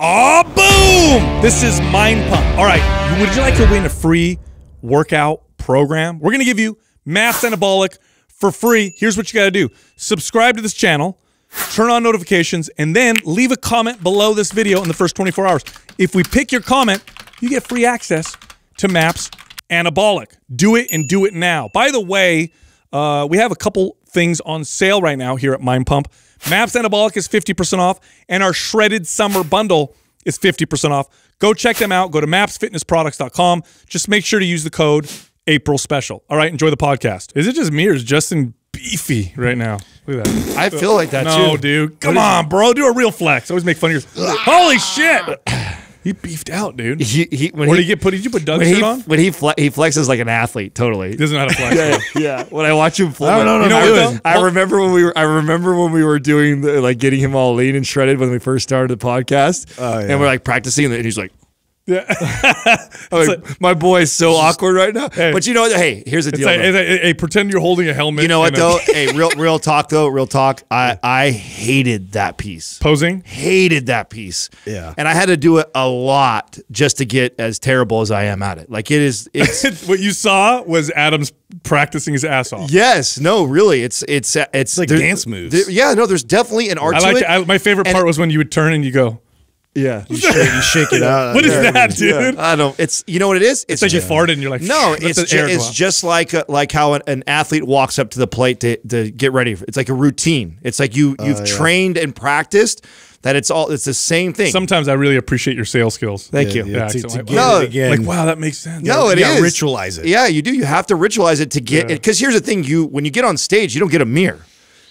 Oh, boom! This is Mind Pump. All right, would you like to win a free workout program? We're going to give you Mass Anabolic for free. Here's what you got to do. Subscribe to this channel, turn on notifications, and then leave a comment below this video in the first 24 hours. If we pick your comment, you get free access to MAPS Anabolic. Do it and do it now. By the way, uh, we have a couple things on sale right now here at Mind Pump. Maps Anabolic is 50% off, and our shredded summer bundle is 50% off. Go check them out. Go to mapsfitnessproducts.com. Just make sure to use the code April Special. All right, enjoy the podcast. Is it just me or is Justin beefy right now? Look at that. I feel like that no, too. No, dude. Come on, bro. Do a real flex. I Always make fun of yours. Holy shit. He beefed out, dude. He, he, when he, did he get put? Did you put Doug shirt on? When he fle he flexes like an athlete, totally. He doesn't know how to flex. yeah, yeah. When I watch him flex, no, no, no, I, remember when we were. I remember when we were doing the, like getting him all lean and shredded when we first started the podcast, oh, yeah. and we're like practicing, and he's like. Yeah, like, like, my boy is so awkward right now. Hey, but you know, hey, here's the deal. Like, hey, pretend you're holding a helmet. You know what though? hey, real, real talk though, real talk. I, I hated that piece. Posing. Hated that piece. Yeah. And I had to do it a lot just to get as terrible as I am at it. Like it is. It's what you saw was Adam's practicing his ass off. Yes. No. Really. It's it's it's, it's like dance moves. There, yeah. No. There's definitely an art. I like my favorite part and, was when you would turn and you go. Yeah, you shake, you shake it out. what is that, dude? Yeah. I don't. It's you know what it is. It's, it's like you farted and you're like. No, it's ju it's just like a, uh, like how an, an, athlete walks up to the plate to to get ready. It's like a routine. It's like you oh, you've uh, yeah. trained and practiced that it's all it's the same thing. Sometimes I really appreciate your sales skills. Thank you. Yeah, to, to no, again. like wow, that makes sense. No, it is ritualize it. Yeah, you do. You have to ritualize it to get it. Because here's the thing: you when you get on stage, you don't get a mirror.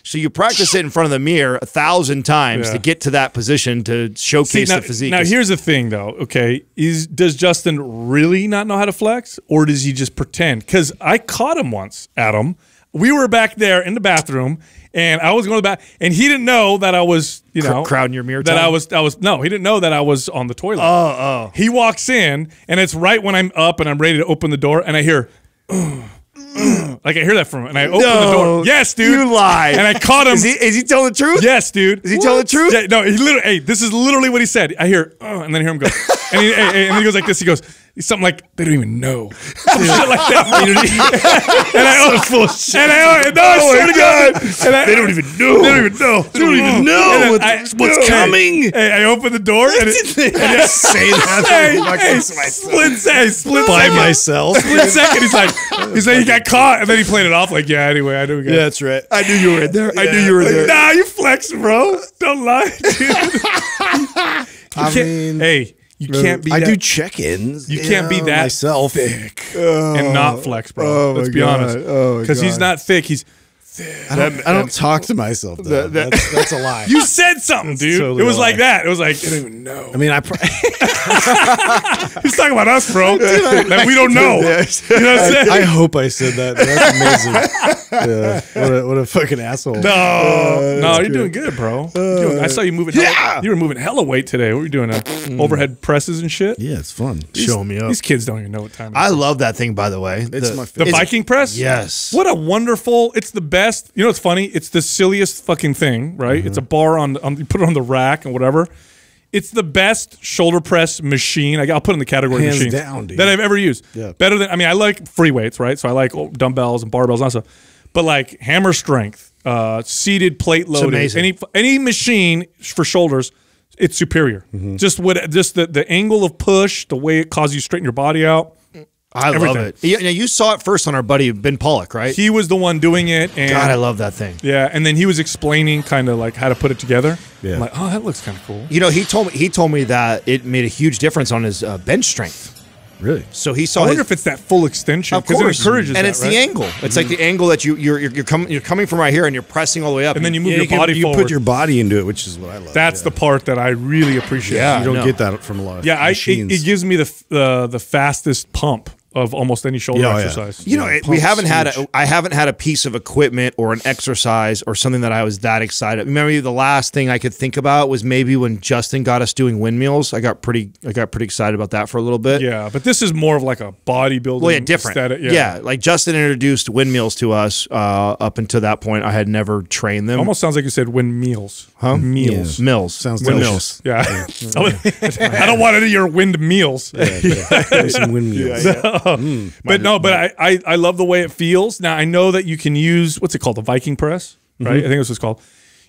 So you practice it in front of the mirror a thousand times yeah. to get to that position to showcase See, now, the physique. Now here's the thing, though. Okay, is does Justin really not know how to flex, or does he just pretend? Because I caught him once, Adam. We were back there in the bathroom, and I was going to the bathroom, and he didn't know that I was, you know, crowding your mirror. That time? I was, I was no, he didn't know that I was on the toilet. Oh, oh. He walks in, and it's right when I'm up and I'm ready to open the door, and I hear. I Like I hear that from him, and I open no, the door. Yes, dude. You lie. And I caught him. is, he, is he telling the truth? Yes, dude. Is he what? telling the truth? Yeah, no, he literally. Hey, this is literally what he said. I hear, oh, and then I hear him go, and, he, hey, he goes like this. He goes something like they don't even know. Some shit like that. and I was full of shit. And I, and no, oh swear to God. I, they don't even know. They don't even know. They don't even know what, I, what's coming. I open the door and, it, and I say that. hey, hey, split, hey, split by second. myself. Split second. He's like, he's like, he got caught, and then he played it off like, yeah, anyway, I knew. Yeah, that's right. I knew you were in there. Yeah. I knew you were like, there. Nah, you flex, bro. Don't lie, dude. I mean, hey, you can't be. I that, do check-ins. You can't be that myself thick oh, and not flex, bro. Oh let's be God. honest. because oh he's not thick. He's I don't, that, I don't talk to myself. That, that's, that's, a lie. You said something, dude. Totally it was like that. It was like I don't even know. I mean, I. He's talking about us, bro. Dude, like, we don't know. You know what I'm saying? I, I hope I said that. That's amazing. yeah. what, a, what a fucking asshole. No, uh, no, you're good. doing good, bro. Uh, doing, I saw you moving. Yeah. Hella, you were moving hella weight today. What were you doing? Uh, mm. Overhead presses and shit. Yeah, it's fun. These, Show me up. These kids don't even know what time. I love that thing, by the way. It's the, my favorite. the Viking press. Yes. What a wonderful. It's the best you know, it's funny. It's the silliest fucking thing, right? Mm -hmm. It's a mm-hmm. bar on, on, you put it on the rack and whatever. It's the best shoulder press machine. I, will put in the category Hands machines down, that I've ever used. Yeah. Better than I mean, I like free weights, right? So I like oh, dumbbells and barbells and all stuff. But like hammer strength, uh, seated plate loaded, any any machine for shoulders, it's superior. Mm -hmm. Just what just the the angle of push, the way it causes you straighten your body out. I Everything. love it. You, you saw it first on our buddy Ben Pollock, right? He was the one doing it. And God, I love that thing. Yeah, and then he was explaining kind of like how to put it together. Yeah, I'm like oh, that looks kind of cool. You know, he told me he told me that it made a huge difference on his uh, bench strength. Really? So he saw. I wonder his, if it's that full extension. Of course, it encourages and that, it's right? the angle. It's mm -hmm. like mm-hmm. the angle that you you're you're, you're, you're, coming from right here, and you're pressing all the way up, and, then you move yeah, your you body. Can, you put your body into it, which is what I love. That's yeah. the part that I really appreciate. Yeah, you don't no. get that from a lot. Of yeah, I, it, it, gives me the uh, the fastest pump of almost any shoulder yeah, oh, exercise. Yeah. You know, it, we haven't had a, I haven't had a piece of equipment or an exercise or something that I was that excited. Remember, the last thing I could think about was maybe when Justin got us doing windmills. I got pretty I got pretty excited about that for a little bit. Yeah, but this is more of like a bodybuilding. Well, yeah, different. Aesthetic, yeah. yeah. like Justin introduced windmills to us. Uh, up until that point, I had never trained them. almost sounds like you said windmills. Huh? Meals. Yeah. Mills. Sounds windmills. Yeah. I don't want any of your windmills. Yeah, yeah. Some windmills. mm, but no, but I, I, I love the way it feels. Now I know that you can use what's it called, the Viking press, right? Mm -hmm. I think that's what it's called.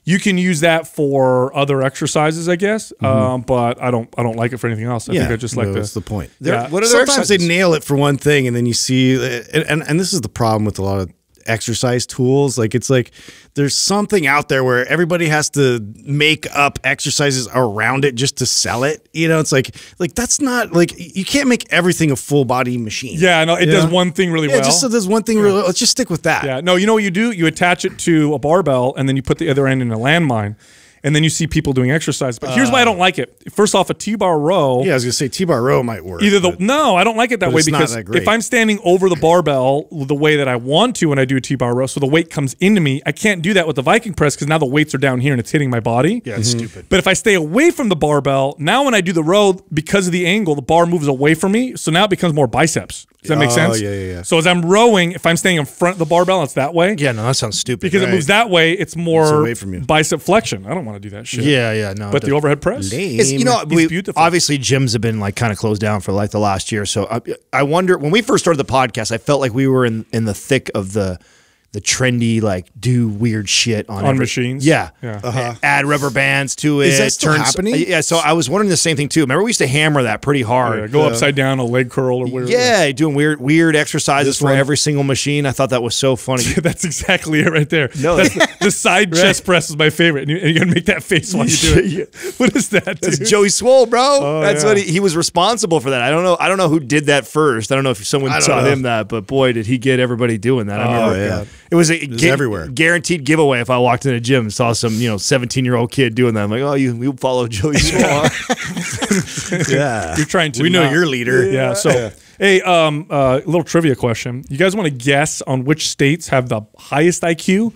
You can use that for other exercises, I guess. Mm -hmm. um, but I don't I don't like it for anything else. I yeah, think I just like no, the, that's the point. Yeah. What are Sometimes exercises? they nail it for one thing, and then you see, and, and and this is the problem with a lot of exercise tools. Like it's like there's something out there where everybody has to make up exercises around it just to sell it. You know, it's like like that's not like you can't make everything a full body machine. Yeah, no, it does know? one thing really yeah, well. Just so does one thing yeah. really. Let's just stick with that. Yeah, no, you know what you do? You attach it to a barbell and then you put the other end in a landmine and then you see people doing exercise. But uh, here's why I don't like it. First off, a T-bar row. Yeah, I was gonna say T-bar row might work. Either the no, I don't like it that way because that if I'm standing over the barbell the way that I want to when I do a T-bar row, so the weight comes into me, I can't do that with the Viking press because now the weights are down here and it's hitting my body. Yeah, it's mm -hmm. stupid. But if I stay away from the barbell, now when I do the row, because of the angle, the bar moves away from me, so now it becomes more biceps. Does that make oh, sense? Yeah, yeah, yeah. So as I'm rowing, if I'm staying in front of the barbell, it's that way. Yeah, no, that sounds stupid. Because right. it moves that way, it's more it's away from you. bicep flexion. I don't want to do that shit. Yeah, yeah, no. But the overhead press, is, you know, we, beautiful. Obviously, gyms have been like kind of closed down for like the last year. So I, I wonder when we first started the podcast, I felt like we were in in the thick of the the trendy like do weird shit on, on machines. Yeah, yeah. Uh -huh. add rubber bands to it. Is that still turns, happening? Uh, yeah. So I was wondering the same thing too. Remember we used to hammer that pretty hard. Yeah, go uh, upside down a leg curl or whatever. Yeah, doing weird weird exercises for every single machine. I thought that was so funny. that's exactly it right there. No, the, the, side right? chest press is my favorite, and, you, are gonna make that face while you do it. what is that? Dude? That's Joey Swole, bro. Oh, that's yeah. what he, he, was responsible for that. I don't know. I don't know who did that first. I don't know if someone taught know. him that, but boy, did he get everybody doing that. I remember. Oh, yeah. That it was a it was everywhere guaranteed giveaway. If I walked in a gym and saw some you know seventeen year old kid doing that, I'm like, oh, you you follow Joey Swall. yeah, you're trying to. We know your leader. Yeah. yeah so yeah. hey, um, uh, little trivia question. You guys want to guess on which states have the highest IQ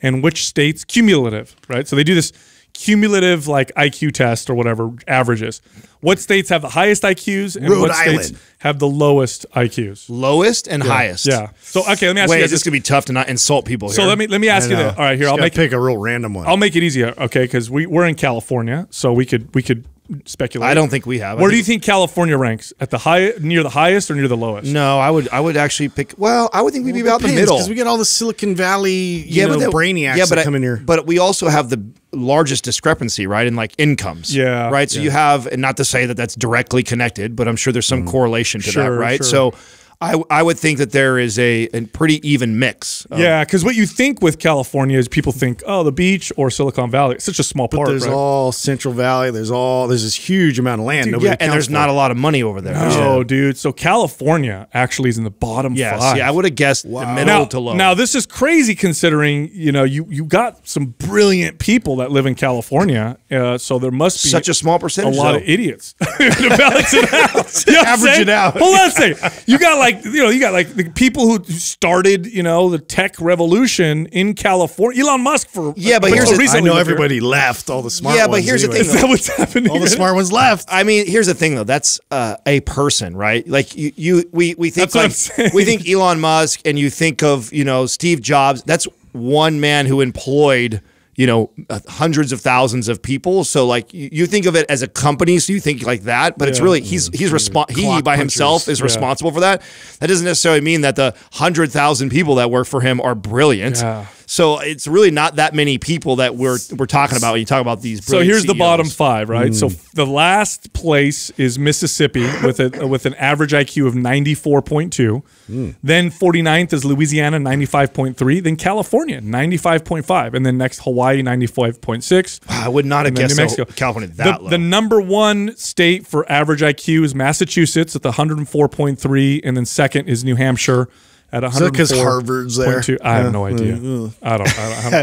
and which states cumulative, right? So they do this cumulative like IQ test or whatever averages. What states have the highest IQs and Rhode what Island. states have the lowest IQs? Lowest and yeah. highest. Yeah. So okay, let me ask Wait, you Wait, This gonna be tough to not insult people here. So let me let me ask you this. All right, here Just I'll make pick it, a real random one. I'll make it easier, okay? Because we we're in California, so we could we could speculate. I don't think we have. Where do you think California ranks? At the high, near the highest, or near the lowest? No, I would, I would actually pick. Well, I would think we'd well, be about depends, the middle because we get all the Silicon Valley, yeah, know, but that, brainiacs yeah, but that come in here. But we also have the largest discrepancy, right, in like incomes. Yeah. Right. So yeah. you have, and not to say that that's directly connected, but I'm sure there's some mm. correlation to sure, that, right? Sure. So I, I would think that there is a, a pretty even mix. yeah, because what you think with California is people think, oh, the beach or Silicon Valley. It's such a small part. There's right? all Central Valley. There's all there's this huge amount of land. Dude, yeah, and there's for. not a lot of money over there. No, yeah. dude. So California actually is in the bottom yes, five. Yeah, I would have guessed wow. the middle now, to low. Now this is crazy considering you know you you got some brilliant people that live in California. Uh, so there must be such a small percentage. A lot though. of idiots to balance it out. you know Average it out. Well, let's say you got like like you know you got like the people who started you know the tech revolution in California. Elon Musk for yeah, but here's the, I know everybody here. left all the smart. Yeah, but here's anyway. the thing. Is that what's happening? All the smart ones left. I mean, here's the thing though. That's uh, a person, right? Like you, you we we think like, we think Elon Musk, and you think of you know Steve Jobs. That's one man who employed you know uh, hundreds of thousands of people so like you think of it as a company so you think like that but yeah. it's really he's he's respon- he by punchers. himself is yeah. responsible for that that doesn't necessarily mean that the 100,000 people that work for him are brilliant yeah. So it's really not that many people that we're we're talking about when you talk about these. So here's CEOs. the bottom five, right? Mm. So hmm. the last place is Mississippi with a with an average IQ of 94.2. Mm. Then 49th is Louisiana 95.3. Then California 95.5, and then next Hawaii 95.6. I would not have guessed New Mexico. California that the, low. The number one state for average IQ is Massachusetts at the 104.3, and then second is New Hampshire at 104. because Harvard's there. I have no idea. I don't. I don't,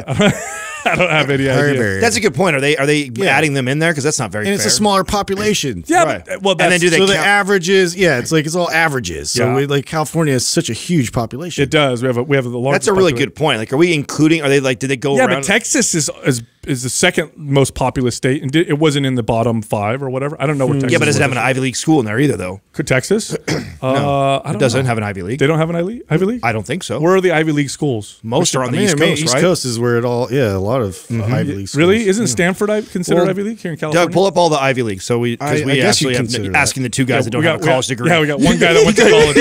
I don't I don't have any Herbert. idea. That's a good point. Are they are they yeah. adding them in there? Because that's not very. And it's a smaller population. Yeah. Right. But, well, and then do they? So count? the averages. Yeah, it's like it's all averages. So yeah. we, like California is such a huge population. It does. We have a we have the large. That's a really population. good point. Like, are we including? Are they like? Did they go? Yeah, but Texas is is is the second most populous state, and it wasn't in the bottom five or whatever. I don't know what. Hmm. Texas yeah, but does not have an Ivy League school in there either, though? Could Texas? no, uh, it doesn't know. have an Ivy League. They don't have an Ivy Ivy League. I don't think so. Where are the Ivy League schools? Most are on I the mean, East Coast. East right? Coast is where it all. Yeah, lot of mm -hmm. Ivy League. Really, isn't yeah. Stanford considered well, Ivy League here in California? Doug, pull up all the Ivy League. So we, because we I actually have, that. asking the two guys yeah, that don't got, have a college degree. Yeah, we got one guy that went to college.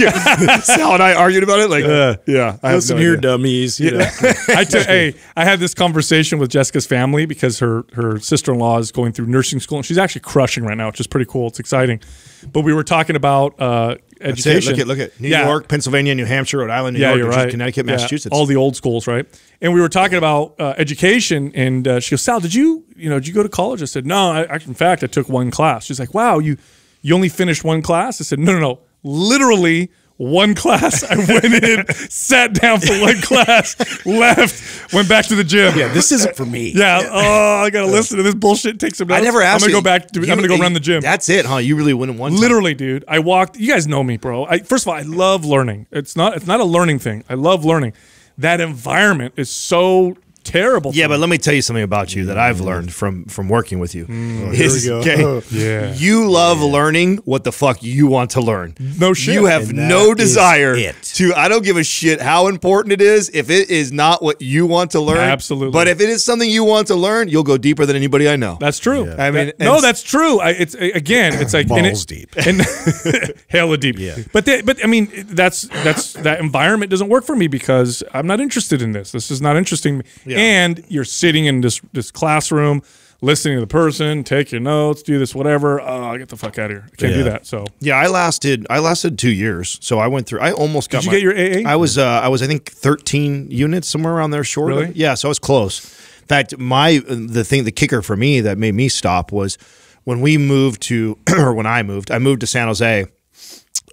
yeah, yeah. Sal and I argued about it. Like, uh, yeah, I have some no here dummies. You know. I hey, I had this conversation with Jessica's family because her her sister in law is going through nursing school and she's actually crushing right now, which is pretty cool. It's exciting. But we were talking about uh, education. Look at look at New yeah. York, Pennsylvania, New Hampshire, Rhode Island, New yeah, York, you're right. Connecticut, Massachusetts. Yeah, all the old schools, right? And we were talking about uh, education, and uh, she goes, "Sal, did you you know did you go to college?" I said, "No, I, I, in fact I took one class." She's like, "Wow, you you only finished one class?" I said, "No, no, no, literally." one class. I went in, sat down for one class, left, went back to the gym. Yeah, this isn't for me. Yeah. Oh, I gotta listen to this bullshit. Take some. Notes. I never asked. I'm gonna you, go back. To, you, I'm gonna go you, run the gym. That's it, huh? You really wouldn't want. Literally, dude. I walked. You guys know me, bro. I, first of all, I love learning. It's not. It's not a learning thing. I love learning. That environment is so terrible. Yeah, thing. but let me tell you something about you that I've learned from from working with you. Mm, oh, we go. Okay, yeah, you love yeah. learning what the fuck you want to learn. No shit. You have no desire to. I don't give a shit how important it is. If it is not what you want to learn, absolutely. But if it is something you want to learn, you'll go deeper than anybody I know. That's true. Yeah. I mean, that, no, that's true. I, it's again, it's like balls it, deep and hella deep. Yeah. But they, but I mean, that's that's that environment doesn't work for me because I'm not interested in this. This is not interesting. Yeah. And you're sitting in this this classroom, listening to the person, take your notes, do this, whatever. Oh, get the fuck out of here. I can't yeah. do that. So yeah, I lasted I lasted two years. So I went through. I almost got. Did you my, get your AA? I was uh, I was I think 13 units somewhere around there short. Really? Yeah. So I was close. In fact, my the thing the kicker for me that made me stop was when we moved to or when I moved. I moved to San Jose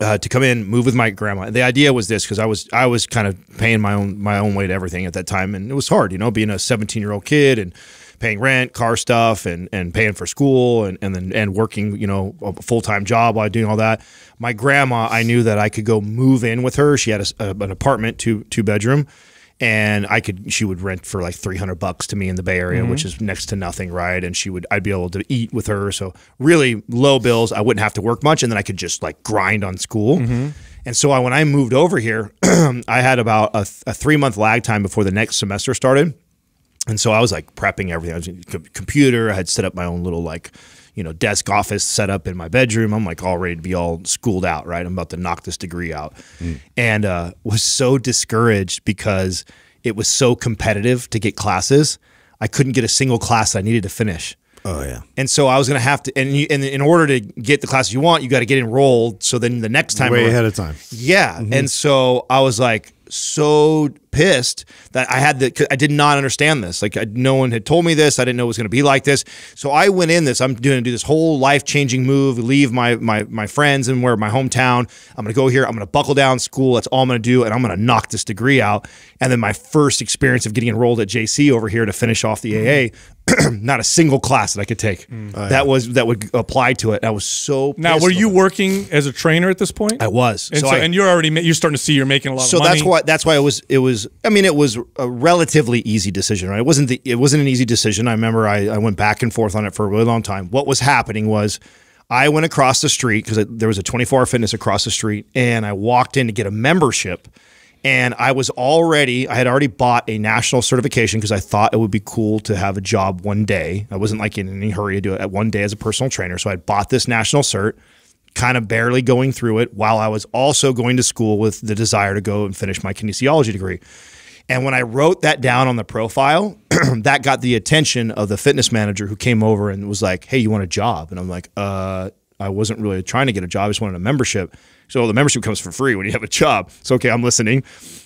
uh, to come in, move with my grandma. The idea was this because I was I was kind of paying my own my own way to everything at that time, and it was hard, you know, being a 17 year old kid and paying rent, car stuff, and and paying for school, and and then and working, you know, a full time job while doing all that. My grandma, I knew that I could go move in with her. She had a, a, an apartment, two two bedroom, and I could she would rent for like 300 bucks to me in the Bay Area, mm -hmm. which mm-hmm. is next to nothing, right? And she would I'd be able to eat with her, so really low bills. I wouldn't have to work much, and then I could just like grind on school. Mm -hmm. And so I, when I moved over here, I had about a, a three month lag time before the next semester started. And so I was like prepping everything. I was computer. I had set up my own little like you know desk office set up in my bedroom. I'm like all ready to be all schooled out, right? I'm about to knock this degree out, mm. and uh, was so discouraged because it was so competitive to get classes. I couldn't get a single class I needed to finish. Oh yeah. And so I was going to have to, and, you, and in order to get the classes you want, you got to get enrolled. So then the next time, way ahead of time. Yeah. Mm -hmm. And so I was like so pissed that I had the I did not understand this. Like I, no one had told me this. I didn't know it was going to be like this. So I went in this. I'm doing do this whole life changing move. Leave my my my friends and where my hometown. I'm going to go here. I'm going to buckle down school. That's all I'm going to do, and I'm going to knock this degree out. And then my first experience of getting enrolled at JC over here to finish off the AA. not a single class that I could take mm. oh, yeah. that was that would apply to it. I was so now. Were you working as a trainer at this point? I was. And so, so I, and you're already you're starting to see you're making a lot. So that's why that's why it was it was I mean it was a relatively easy decision, right? It wasn't the, it wasn't an easy decision. I remember I, I went back and forth on it for a really long time. What was happening was I went across the street because there was a 24 hour fitness across the street, and I walked in to get a membership. And I was already, I had already bought a national certification because I thought it would be cool to have a job one day. I wasn't like in any hurry to do it at one day as a personal trainer. So I bought this national cert kind of barely going through it while I was also going to school with the desire to go and finish my kinesiology degree. And when I wrote that down on the profile, that got the attention of the fitness manager who came over and was like, Hey, you want a job? And I'm like, Uh, I wasn't really trying to get a job. I just wanted a membership. So the membership comes for free when you have a job. So, okay, I'm listening.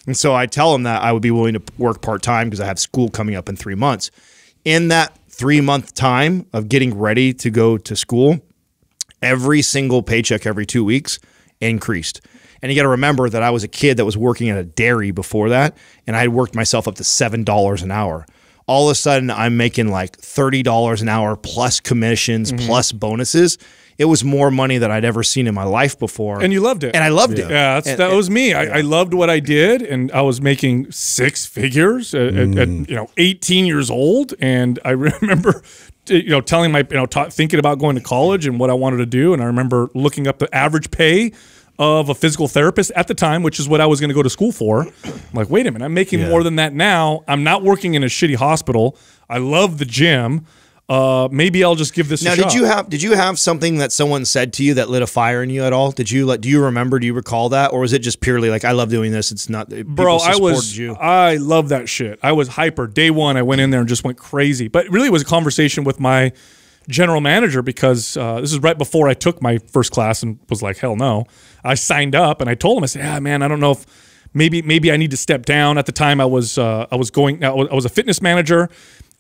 And so I tell him that I would be willing to work part time because I have school coming up in three months. In that three month time of getting ready to go to school, every single paycheck every two weeks increased. And you got to remember that I was a kid that was working at a dairy before that, and I had worked myself up to $7 an hour. All of a sudden, I'm making like $30 an hour plus commissions, mm-hmm. plus bonuses. It was more money than I'd ever seen in my life before. And you loved it. And I loved yeah. it. Yeah, and, that and, was me. I, yeah. I, loved what I did, and I was making six figures at, mm. at, at, mm. you know 18 years old. And I remember you know, telling my, you know, thinking about going to college and what I wanted to do. And I remember looking up the average pay of a physical therapist at the time, which is what I was going to go to school for. I'm like, wait a minute, I'm making yeah. more than that now. I'm not working in a shitty hospital. I love the gym uh, maybe I'll just give this. Now, did you have did you have something that someone said to you that lit a fire in you at all? Did you like? Do you remember? Do you recall that, or was it just purely like I love doing this? It's not, bro. I was. You. I love that shit. I was hyper day one. I went in there and just went crazy. But really, it was a conversation with my general manager because uh, this is right before I took my first class and was like, hell no. I signed up and I told him, I said, yeah, man, I don't know if maybe maybe I need to step down. At the time, I was uh, I was going, I was a fitness manager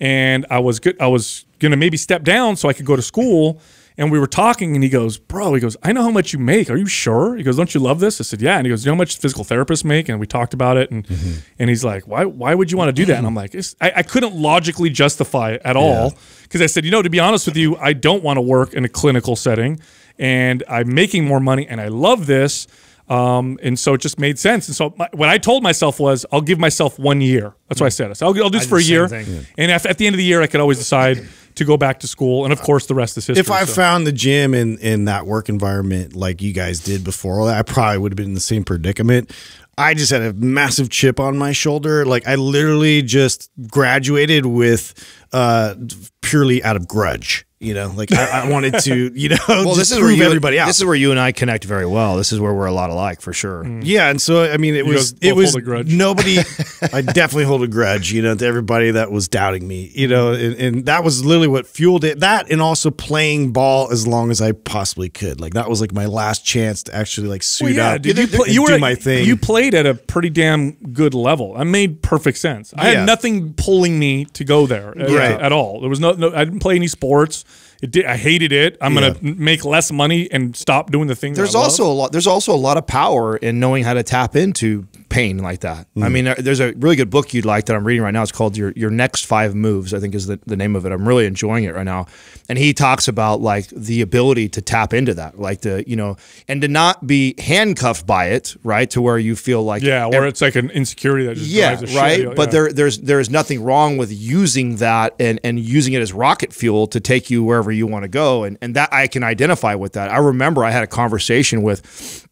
and I was good. I was going to maybe step down so I could go to school. And we were talking, and he goes, Bro, he goes, I know how much you make. Are you sure? He goes, Don't you love this? I said, Yeah. And he goes, You know how much physical therapists make? And we talked about it. And mm -hmm. and he's like, Why why would you want to do that? And I'm like, I, I, couldn't logically justify it at all. Because I said, You know, to be honest with you, I don't want to work in a clinical setting, and I'm making more money, and I love this. Um, and so it just made sense. And so my, what I told myself was, I'll give myself one year. That's what I mm. said. I said I'll, I'll do this for a year. Yeah. And at, the end of the year, I could always decide to go back to school, and of uh, course, the rest is history. If I so. found the gym in in that work environment like you guys did before, I probably would have been in the same predicament. I just had a massive chip on my shoulder. Like I literally just graduated with uh, purely out of grudge. You know, like I, I wanted to, you know, well, this is where you, everybody out. This is where you and I connect very well. This is where we're a lot alike for sure. Mm. Yeah, and so I mean, it you was it was nobody. I definitely hold a grudge, you know, to everybody that was doubting me, you know, mm-hmm. and, and that was literally what fueled it. That and also playing ball as long as I possibly could. Like that was like my last chance to actually like suit well, yeah, up. Dude, you, you were my thing. You played at a pretty damn good level. I made perfect sense. I yeah. had nothing pulling me to go there uh, right. at, at all. There was no, no I didn't play any sports. It did, I hated it. I'm yeah. gonna make less money and stop doing the things. There's also a lot. There's also a lot of power in knowing how to tap into pain like that. Mm. I mean, there's a really good book you'd like that I'm reading right now. It's called Your Your Next Five Moves. I think is the, the name of it. I'm really enjoying it right now. And he talks about like the ability to tap into that, like the you know, and to not be handcuffed by it, right? To where you feel like yeah, where it's like an insecurity that just yeah, right. but yeah. there there's there's nothing wrong with using that and and using it as rocket fuel to take you wherever wherever you want to go. And, and that I can identify with that. I remember I had a conversation with,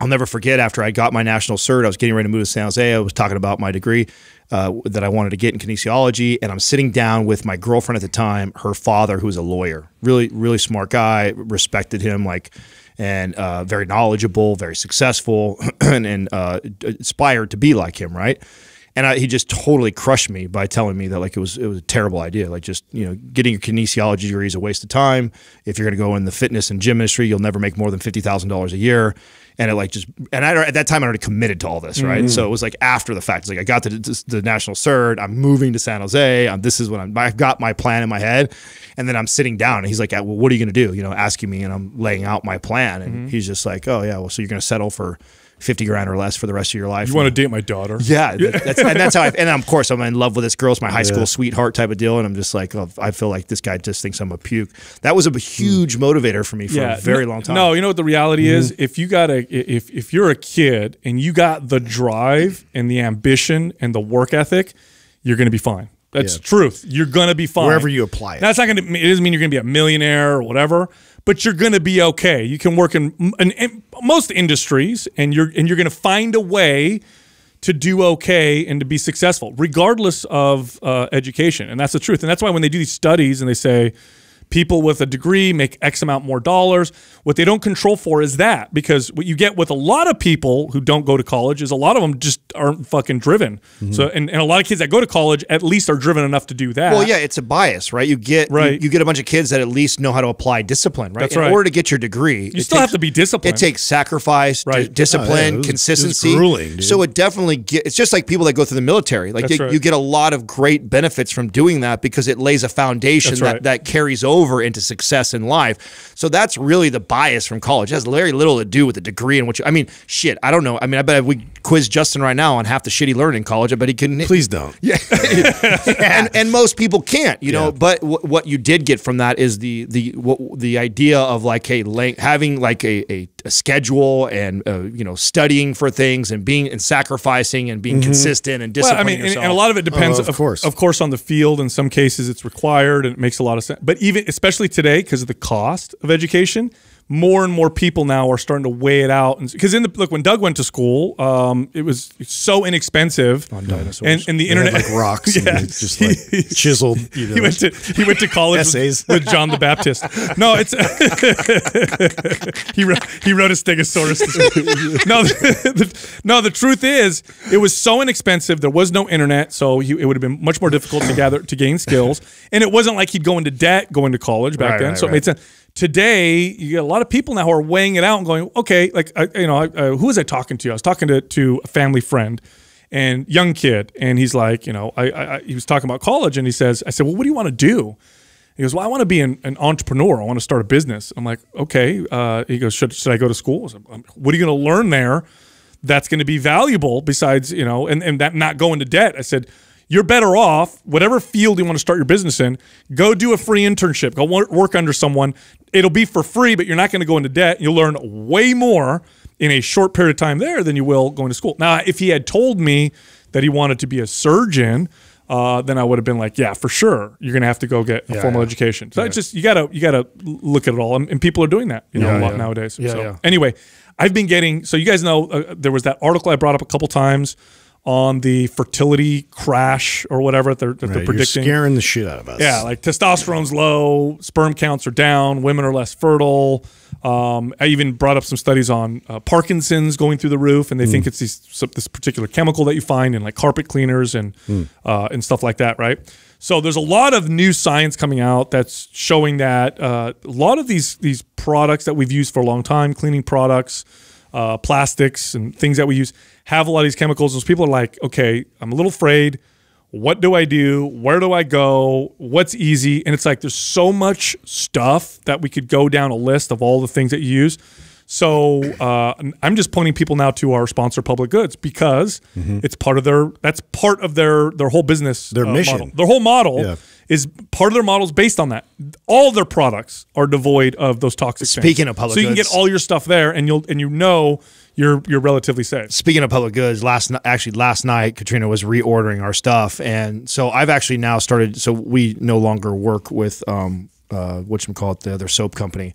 I'll never forget after I got my national cert, I was getting ready to move to San Jose. I was talking about my degree uh, that I wanted to get in kinesiology. And I'm sitting down with my girlfriend at the time, her father, who was a lawyer, really, really smart guy, respected him. Like, and uh, very knowledgeable, very successful, and, and uh, inspired to be like him, right? and I, he just totally crushed me by telling me that like it was it was a terrible idea. Like just you know, getting your kinesiology degree is a waste of time. If you're going to go in the fitness and gym industry, you'll never make more than fifty thousand dollars a year. And it like just and I at that time I already committed to all this, right? Mm-hmm. So it was like after the fact. It's like I got the, the national cert. I'm moving to San Jose. I'm, this is what I'm. I've got my plan in my head, and then I'm sitting down and he's like, "Well, uh, what are you going to do?" You know, asking me, and I'm laying out my plan, and mm-hmm. he's just like, "Oh yeah, well, so you're going to settle for." 50 grand or less for the rest of your life. You want to date my daughter? Yeah. That's, and that's how I, and of course, I'm in love with this girl. It's my high school yeah. sweetheart type of deal. And I'm just like, oh, I feel like this guy just thinks I'm a puke. That was a huge motivator for me for yeah. a very long time. No, you know what the reality mm -hmm. is? If you got a, if, if you're a kid and you got the drive and the ambition and the work ethic, you're going to be fine. That's yeah. truth. You're going to be fine. Wherever you apply it. that's not going to, it doesn't mean you're going to be a millionaire or whatever, but you're going to be okay. You can work in, in, in, most industries, and you're and you're going to find a way to do okay and to be successful, regardless of uh, education. And that's the truth. And that's why when they do these studies and they say people with a degree make X amount more dollars. What they don't control for is that because what you get with a lot of people who don't go to college is a lot of them just aren't fucking driven. Mm -hmm. So mhm. and, and a lot of kids that go to college at least are driven enough to do that. Well, yeah, it's a bias, right? You get right. You, you get a bunch of kids that at least know how to apply discipline, right? That's In right. order to get your degree, you still takes, have to be disciplined. It takes sacrifice, right. discipline, oh, yeah, was, consistency. grueling, So it definitely get, it's just like people that go through the military. Like they, right. you get a lot of great benefits from doing that because it lays a foundation that, that carries over over into success in life. So that's really the bias from college. It has very little to do with the degree in which I mean, shit, I don't know. I mean, I bet we quiz Justin right now on half the shit he learned in college. I bet he couldn't. Please don't. Yeah, and and most people can't, you know. But what you did get from that is the the what, the idea of like, hey, having like a, a, a schedule and uh, you know studying for things and being and sacrificing and being mm -hmm. consistent and discipline well, I mean, and, and, a lot of it depends, oh, of, of course, of course, on the field. In some cases, it's required and it makes a lot of sense. But even especially today because of the cost of education more and more people now are starting to weigh it out. Because in the look, when Doug went to school, um, it was so inexpensive on dinosaurs and, and the internet like rocks, yeah, just like chiseled. You know, he went to he went to college essays. With, with John the Baptist. No, it's he wrote, he wrote a Stegosaurus. no, the, no, the truth is it was so inexpensive. There was no internet, so he, it would have been much more difficult to gather to gain skills, and it wasn't like he'd go into debt going to college back right, then, right, so it made sense today you get a lot of people now who are weighing it out and going, okay, like you know, uh, who was I talking to? I was talking to to a family friend and young kid, and he's like, you know, I, I he was talking about college, and he says, I said, well, what do you want to do? He goes, well, I want to be an, an, entrepreneur. I want to start a business. I'm like, okay. Uh, he goes, should, should I go to school? Said, um, what are you going to learn there? That's going to be valuable besides, you know, and, and that not going to debt. I said, you're better off, whatever field you want to start your business in, go do a free internship, go work under someone. It'll be for free, but you're not going to go into debt. You'll learn way more in a short period of time there than you will going to school. Now, if he had told me that he wanted to be a surgeon, uh, then I would have been like, yeah, for sure, you're gonna have to go get a yeah, formal yeah. education. So yeah. it's just you gotta you gotta look at it all, and, and people are doing that, you know, a lot nowadays. so anyway, I've been getting so you guys know uh, there was that article I brought up a couple times on the fertility crash or whatever they're, right, they're predicting. You're scaring the shit out of us. Yeah, like testosterone's low, sperm counts are down, women are less fertile. Um, I even brought up some studies on uh, Parkinson's going through the roof, and they mm. think hmm. it's these, this particular chemical that you find in like carpet cleaners and mm. uh, and stuff like that, right? So there's a lot of new science coming out that's showing that uh, a lot of these these products that we've used for a long time, cleaning products uh, plastics and things that we use have a lot of these chemicals. Those people are like, okay, I'm a little afraid. What do I do? Where do I go? What's easy? And it's like there's so much stuff that we could go down a list of all the things that you use. So uh, I'm just pointing people now to our sponsor, Public Goods, because mm -hmm. it's part of their that's part of their their whole business, their uh, mission, model. their whole model. Yeah is part of their models based on that. All their products are devoid of those toxic. Speaking things. of public, so you can get all your stuff there, and you'll and you know you're you're relatively safe. Speaking of public goods, last actually last night Katrina was reordering our stuff, and so I've actually now started. So we no longer work with um uh, what you call it the other soap company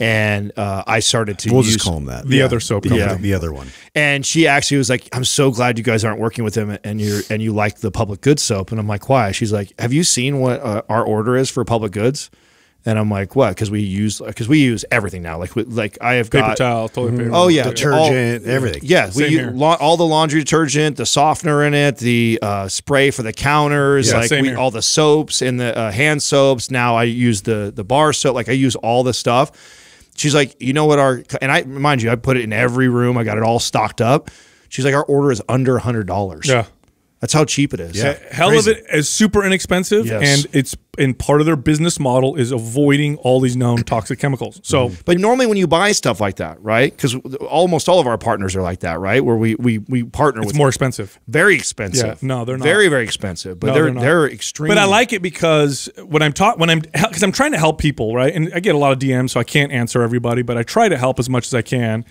and uh, I started to. We'll just call him that. The yeah. other soap. Company. Yeah, the other one. And she actually was like, "I'm so glad you guys aren't working with him, and you and you like the public goods soap." And I'm like, "Why?" She's like, "Have you seen what uh, our order is for public goods?" And I'm like, what? Because we use because we use everything now. Like we, like I have paper got, towel, toilet mm-hmm. paper. Oh yeah, detergent, all, everything. Yeah, we use, all the laundry detergent, the softener in it, the uh, spray for the counters, yeah, like we, all the soaps and the uh, hand soaps. Now I use the the bar soap. Like I use all the stuff. She's like, you know what? Our and I mind you, I put it in every room. I got it all stocked up. She's like, our order is under hundred dollars. Yeah. That's how cheap it is. Yeah. Hell Crazy. of it is super inexpensive, yes. and it's and part of their business model is avoiding all these known toxic chemicals. So, mm-hmm. but normally when you buy stuff like that, right? Because almost all of our partners are like that, right? Where we we we partner. It's with more them. expensive. Very expensive. Yeah. No, they're not. Very very expensive, but no, they're they're, they're extreme. But I like it because when I'm taught when I'm because I'm trying to help people, right? And I get a lot of DMs, so I can't answer everybody, but I try to help as much as I can.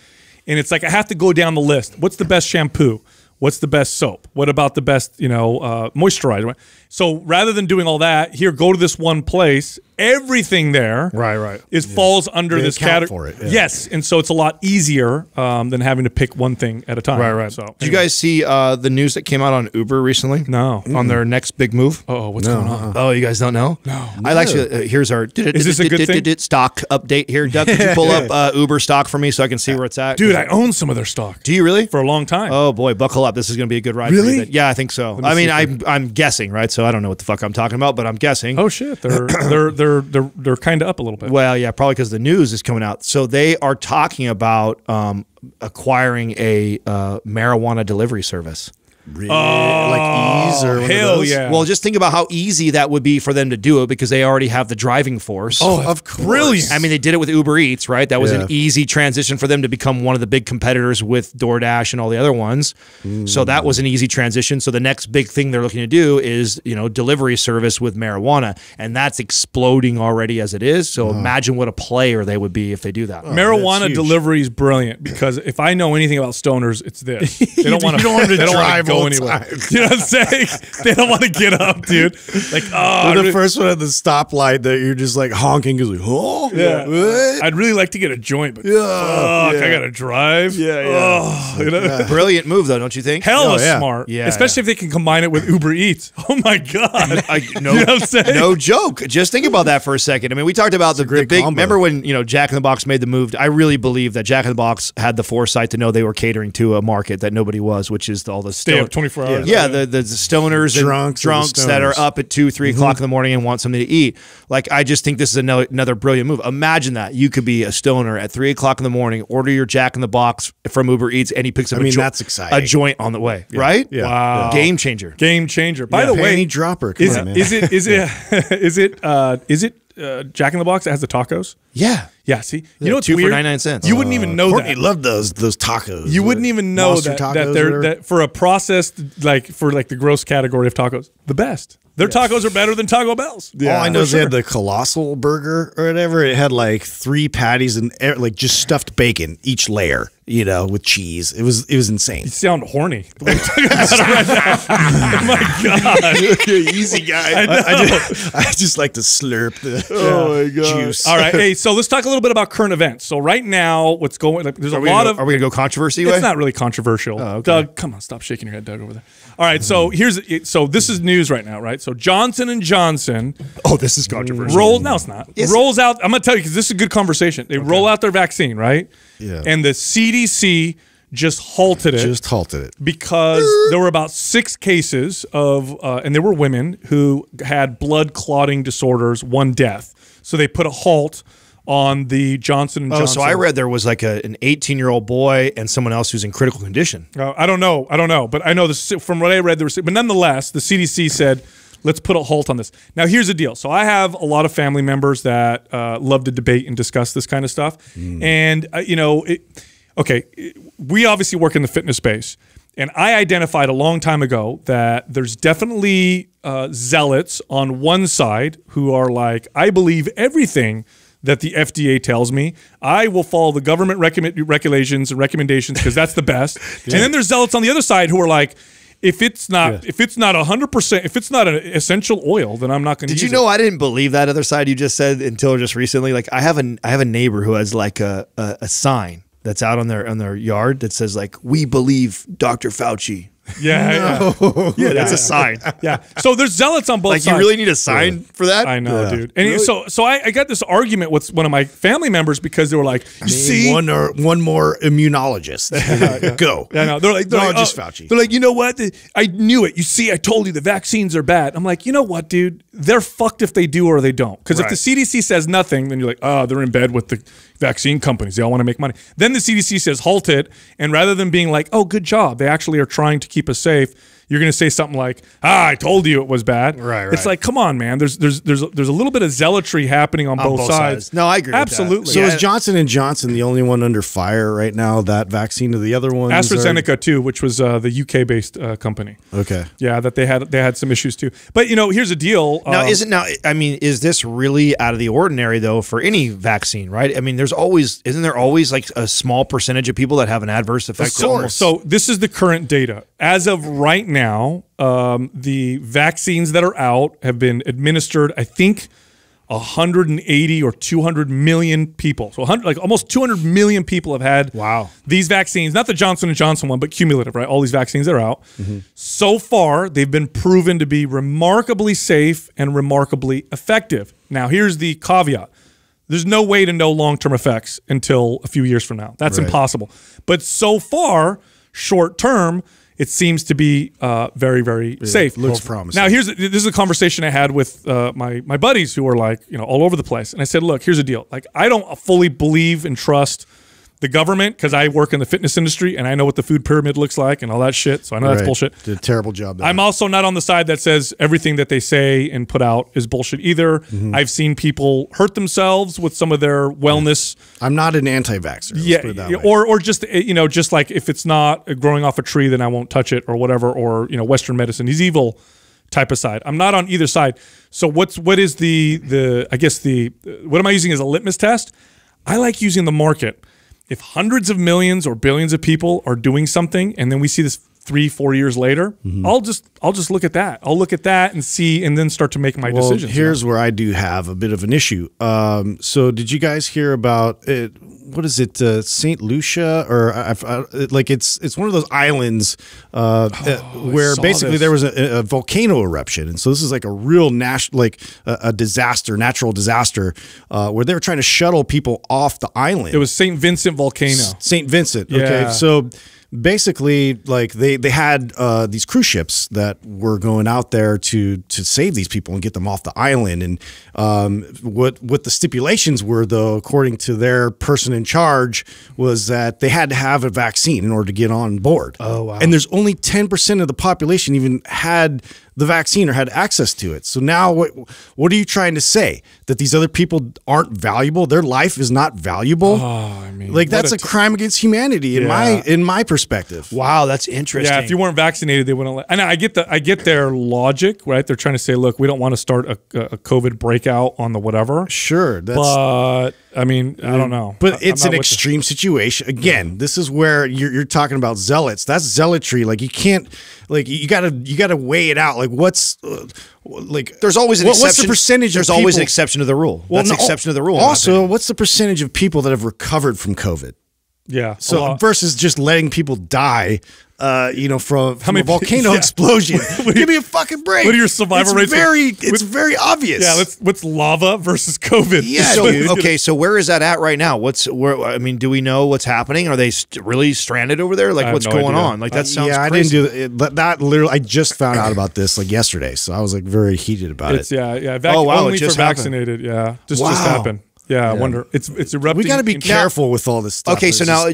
And it's like I have to go down the list. What's the best shampoo? What's the best soap? What about the best, you know, uh, moisturizer? So rather than doing all that, here go to this one place. Everything there, right, right, is yeah. falls under they this category. Yeah. Yes, and so it's a lot easier um, than having to pick one thing at a time. Right, right. So anyway. did you guys see uh, the news that came out on Uber recently? No, mm. on their next big move. oh, what's no. going on? Uh-uh. Oh, you guys don't know? No. I no. actually uh, here's our is this a good thing? Stock update here, Doug. Could you pull up Uber stock for me so I can see where it's at? Dude, I own some of their stock. Do you really? For a long time. Oh boy, buckle up. This is going to be a good ride. Really? yeah, I think so. Me I mean, I'm I'm guessing, right? So I don't know what the fuck I'm talking about, but I'm guessing. Oh shit, they're they're they're they're they're kind of up a little bit. Well, yeah, probably because the news is coming out. So they are talking about um, acquiring a uh, marijuana delivery service. Really, uh, like ease or oh, hell yeah. Well, just think about how easy that would be for them to do it because they already have the driving force. Oh, of course. Brilliant. I mean, they did it with Uber Eats, right? That was yeah. an easy transition for them to become one of the big competitors with DoorDash and all the other ones. Mm. So that was an easy transition. So the next big thing they're looking to do is you know delivery service with marijuana, and that's exploding already as it is. So imagine what a player they would be if they do that. Oh, marijuana delivery is brilliant because if I know anything about stoners, it's this. They don't want to. you don't want to drive anywhere. Time. You know what I'm saying? they don't want to get up, dude. Like, oh, They're the first one at the stoplight that you're just like honking because like, oh, yeah. What? I'd really like to get a joint, but yeah, fuck, yeah. I gotta drive. Yeah, yeah. Oh, you know? yeah. Brilliant move though, don't you think? Hell oh, yeah. smart. Yeah, especially yeah. if they can combine it with Uber Eats. Oh my god. I, no, you know no joke. Just think about that for a second. I mean, we talked about the, the big. Combo. Remember when you know Jack in the Box made the move? I really believe that Jack in the Box had the foresight to know they were catering to a market that nobody was, which is all the stay 24 hours. Yeah, the, the, the stoners drunks, drunks the stoners. that are up at 2, 3 mm-hmm. o'clock mm -hmm. in the morning and want something to eat. Like, I just think this is another, another brilliant move. Imagine that. You could be a stoner at 3 o'clock in the morning, order your Jack in the Box from Uber Eats, and he picks up I mean, a, that's exciting. a joint on the way, yeah. right? Yeah. Wow. Game changer. Game changer. By yeah. the way, Panty dropper. Come is, on, man. is it, is it, is it, uh, is it uh, Jack in the Box that has the tacos? Yeah. Yeah, see, you yeah, know what's two weird? for ninety nine cents. You wouldn't even know Courtney that. loved those those tacos. You wouldn't even know that, that they're that for a processed like for like the gross category of tacos, the best. Their yeah. tacos are better than Taco Bell's. Yeah, All I know is sure. they had the colossal burger or whatever. It had like three patties and eh, like just stuffed bacon each layer, you know, with cheese. It was it was insane. You sound horny. right oh my god, you're easy guy. I, I, I, just, I, just, like to slurp the oh god. juice. All right, hey, so let's talk a little little bit about current events. So right now, what's going? Like, there's are a lot go, of. Are we gonna go controversy? It's way? not really controversial. Oh, okay. Doug, come on, stop shaking your head, Doug, over there. All right, so here's so this is news right now, right? So Johnson and Johnson. Oh, this is controversial. Roll? No, it's not. Yes. Rolls out. I'm gonna tell you because this is a good conversation. They okay. roll out their vaccine, right? Yeah. And the CDC just halted it. Just halted it. Because there were about six cases of, uh, and there were women who had blood clotting disorders, one death. So they put a halt on the Johnson and oh, Johnson. so I read there was like a, an 18 year old boy and someone else who's in critical condition. Uh, I don't know. I don't know. But I know this from what I read. There was, but nonetheless, the CDC said let's put a halt on this. Now here's the deal. So I have a lot of family members that uh, love to debate and discuss this kind of stuff, mm. and uh, you know, it, okay, it, we obviously work in the fitness space. And I identified a long time ago that there's definitely uh, zealots on one side who are like, I believe everything that the FDA tells me. I will follow the government regulations and recommendations because that's the best. yeah. And then there's zealots on the other side who are like, if it's not yeah. if it's not hundred percent if it's not an essential oil, then I'm not going to. Did you know it. I didn't believe that other side you just said until just recently? Like I have a I have a neighbor who has like a, a, a sign that's out on their on their yard that says like we believe Dr. Fauci yeah, no. yeah, yeah, that's yeah, a sign. Yeah, so there's zealots on both. Like sides. you really need a sign for that. I know, dude. And really? so, so I, I, got this argument with one of my family members because they were like, "You see, one or one more immunologist, go." Yeah, no, they're like, they're no, like, just oh. Fauci. They're like, you know what? I knew it. You see, I told you the vaccines are bad. I'm like, you know what, dude? They're fucked if they do or they don't. Because right. if the CDC says nothing, then you're like, oh, they're in bed with the vaccine companies. They all want to make money. Then the CDC says halt it. And rather than being like, oh, good job, they actually are trying to keep us safe you're going to say something like, "Ah, I told you it was bad." Right, right. It's like, come on, man. There's there's there's there's a little bit of zealotry happening on, on both, both sides. sides. No, I agree. Absolutely. So yeah. is Johnson and Johnson the only one under fire right now? That vaccine or the other one? AstraZeneca are... too, which was uh, the UK based uh, company. Okay. Yeah, that they had they had some issues too. But you know, here's the deal. Now, um, isn't now? I mean, is this really out of the ordinary though for any vaccine? Right? I mean, there's always isn't there always like a small percentage of people that have an adverse effect? Of course. So this is the current data as of right now now, um, the vaccines that are out have been administered, I think, 180 or 200 million people. So 100, like almost 200 million people have had wow these vaccines. Not the Johnson and Johnson one, but cumulative, right? All these vaccines that are out. Mm -hmm. So far, they've been proven to be remarkably safe and remarkably effective. Now, here's the caveat. There's no way to know long-term effects until a few years from now. That's right. impossible. But so far, short term, it seems to be uh, very, very safe. Looks promising. Now, here's this is a conversation I had with uh, my my buddies who are like you know all over the place, and I said, look, here's the deal. Like, I don't fully believe and trust the government because I work in the fitness industry and I know what the food pyramid looks like and all that shit. So I know right. that's bullshit. Did a terrible job. I'm also not on the side that says everything that they say and put out is bullshit either. Mm -hmm. I've seen people hurt themselves with some of their wellness. I'm not an anti-vaxxer. Yeah, or or just you know just like if it's not growing off a tree, then I won't touch it or whatever. Or you know Western medicine is evil type of side. I'm not on either side. So what's what is the the I guess the what am I using as a litmus test? I like using the market if hundreds of millions or billions of people are doing something and then we see this three four years later mm-hmm. i'll just i'll just look at that i'll look at that and see and then start to make my well, decisions here's where i do have a bit of an issue um, so did you guys hear about it what is it uh, saint lucia or I, I, like it's it's one of those islands uh, oh, where basically this. there was a, a, volcano eruption and so this is like a real national like a, a, disaster natural disaster uh, where they were trying to shuttle people off the island it was saint vincent volcano S- saint vincent yeah. okay so basically like they they had uh, these cruise ships that were going out there to to save these people and get them off the island and um, what what the stipulations were though according to their person in charge was that they had to have a vaccine in order to get on board oh wow and there's only 10% of the population even had the vaccine or had access to it. So now what what are you trying to say that these other people aren't valuable? Their life is not valuable? Oh, I mean, like that's a, a crime against humanity in yeah. my in my perspective. Wow, that's interesting. Yeah, if you weren't vaccinated, they wouldn't let. And I get the I get their logic, right? They're trying to say, look, we don't want to start a, a COVID breakout on the whatever. Sure, that's, but I mean, I don't mm-hmm. know. But I, it's an extreme situation. Again, yeah. this is where you're, you're, talking about zealots. That's zealotry. Like you can't, like you gotta, you gotta weigh it out. Like what's, uh, like there's always an what, exception. What's the percentage? There's always an exception to the rule. Well, that's no, exception to the rule. Also, what's the percentage of people that have recovered from COVID? Yeah. So versus just letting people die uh, you know, from, from many a volcano yeah. explosion. Give me a fucking break. What are your survival it's rates? Very, with, it's very obvious. Yeah, let's, what's lava versus COVID? Yeah. So, dude. okay, so where is that at right now? What's where? I mean, do we know what's happening? Are they st really stranded over there? Like, what's no going idea. on? Like, that uh, sounds. Yeah, crazy. I didn't do it, but that. Literally, I just found out about this like yesterday, so I was like very heated about it's, it. Yeah, yeah. Vac- oh wow, only it just for vaccinated. Yeah, just wow. just happened. Yeah, I wonder. It's it's erupting. We got to be careful now, with all this stuff. Okay, so now uh,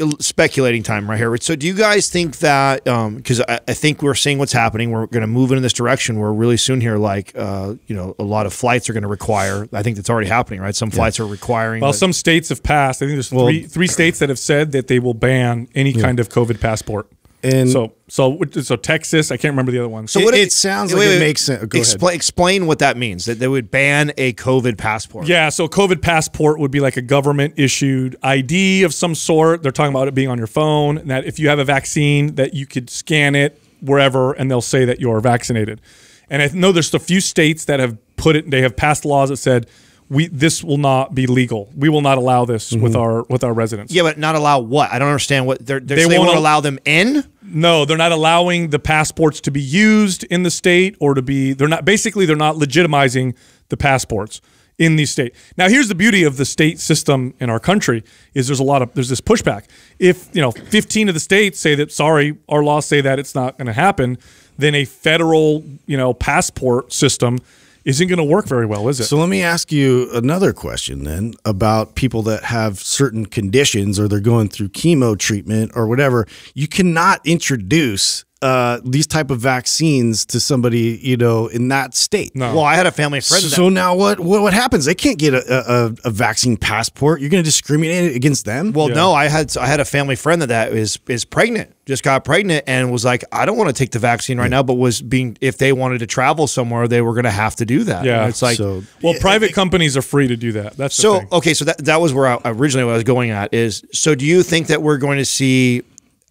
uh, uh, speculating time right here. So do you guys think that because um, I, I, think we're seeing what's happening, we're going to move in this direction We're really soon here, like uh, you know, a lot of flights are going to require. I think that's already happening, right? Some flights yeah. are requiring. Well, some states have passed. I think there's well, three three states that have said that they will ban any yeah. kind of COVID passport. And so, so, so Texas. I can't remember the other one. So it, what it, it sounds like wait, it makes sense. Go expl ahead. Explain what that means. That they would ban a COVID passport. Yeah. So COVID passport would be like a government issued ID of some sort. They're talking about it being on your phone. And that if you have a vaccine, that you could scan it wherever, and they'll say that you're vaccinated. And I know there's a few states that have put it. They have passed laws that said we this will not be legal. We will not allow this mm -hmm. with our with our residents. Yeah, but not allow what? I don't understand what they're, they're they they won't allow them in. No, they're not allowing the passports to be used in the state or to be. They're not basically they're not legitimizing the passports in the state. Now, here's the beauty of the state system in our country is there's a lot of there's this pushback. If you know 15 of the states say that sorry, our laws say that it's not going to happen, then a federal you know passport system isn't going to work very well, is it? So let me ask you another question then about people that have certain conditions or they're going through chemo treatment or whatever. You cannot introduce uh, these type of vaccines to somebody, you know, in that state. No. Well, I had a family friend. So that- now what, what? What happens? They can't get a, a, a vaccine passport. You're going to discriminate against them. Well, yeah. no. I had I had a family friend that that is is pregnant, just got pregnant, and was like, I don't want to take the vaccine right yeah. now, but was being if they wanted to travel somewhere, they were going to have to do that. Yeah, and it's like so, well, private it, companies are free to do that. That's so okay. So that that was where I originally what I was going at is. So do you think that we're going to see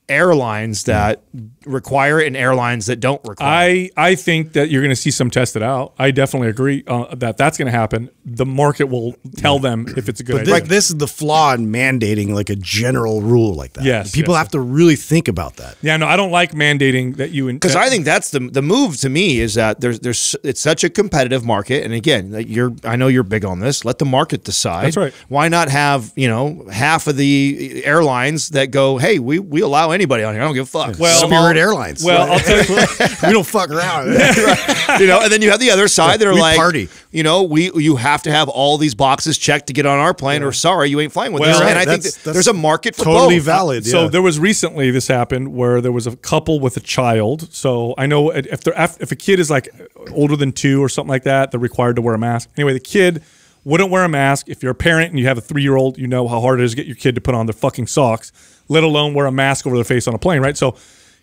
airlines that require it and airlines that don't require. I I think that you're going to see some tested out. I definitely agree uh, that that's going to happen. The market will tell them if it's a good. But idea. Like this is the flaw in mandating like a general rule like that. Yes, people yes, have to really think about that. Yeah, no, I don't like mandating that you because I think that's the the move to me is that there's there's it's such a competitive market, and again, you're I know you're big on this. Let the market decide. That's right. Why not have you know half of the airlines that go, hey, we we allow any anybody on here. I don't give a fuck. Well, Spirit I'll, Airlines. Well, I'll tell you, we don't fuck around. you know, and then you have the other side that are we like, party. You know, we you have to have all these boxes checked to get on our plane, yeah. or sorry, you ain't flying with well, us. Right. And I that's, think there's a market for totally both. valid. Yeah. So there was recently this happened where there was a couple with a child. So I know if if a kid is like older than two or something like that, they're required to wear a mask. Anyway, the kid wouldn't wear a mask. If you're a parent and you have a three year old, you know how hard it is to get your kid to put on their fucking socks, let alone wear a mask over their face on a plane, right? So,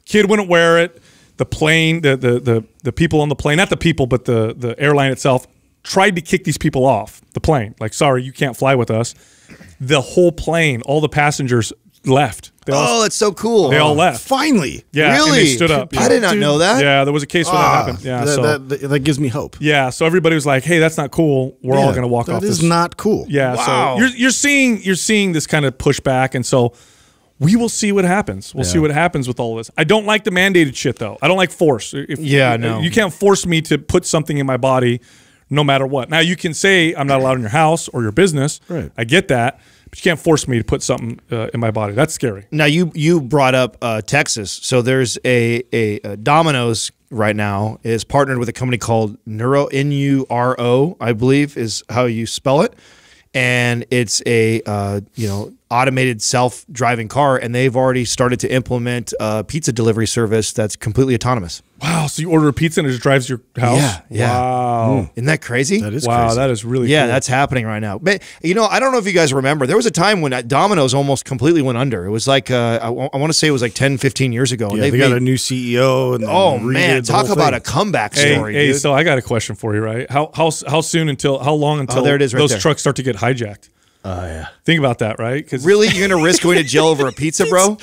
kid wouldn't wear it. The plane, the the the, the people on the plane, not the people, but the the airline itself tried to kick these people off the plane. Like, sorry, you can't fly with us. The whole plane, all the passengers left. They all, oh, that's so cool. They all left. Finally. Yeah. Really? they stood up. Yeah. I did not Dude, know that. Yeah, there was a case where ah, that happened. Yeah. That, so. That, that, that, gives me hope. Yeah. So everybody was like, hey, that's not cool. We're yeah, all going to walk off. That is this. not cool. Yeah. Wow. So you're, you're seeing you're seeing this kind of pushback. And so we will see what happens. We'll yeah. see what happens with all this. I don't like the mandated shit, though. I don't like force. If, yeah, you, no. You can't force me to put something in my body no matter what. Now, you can say I'm not allowed in your house or your business. Right. I get that. But you can't force me to put something uh, in my body. That's scary. Now you you brought up uh, Texas, so there's a, a, a Domino's right now is partnered with a company called Neuro N U R O, I believe is how you spell it, and it's a uh, you know automated self-driving car and they've already started to implement a pizza delivery service that's completely autonomous wow so you order a pizza and it just drives your house yeah yeah wow mm. isn't that crazy that is wow crazy. that is really yeah cool. that's happening right now but you know i don't know if you guys remember there was a time when uh, domino's almost completely went under it was like uh, I, want to say it was like 10 15 years ago yeah, they, they got made, a new ceo and oh man talk about a comeback hey, story hey dude. so i got a question for you right how how how soon until how long until oh, there it is right those there. trucks start to get hijacked uh, yeah. Think about that, right? Because really, you're gonna risk going to jail over a pizza, bro?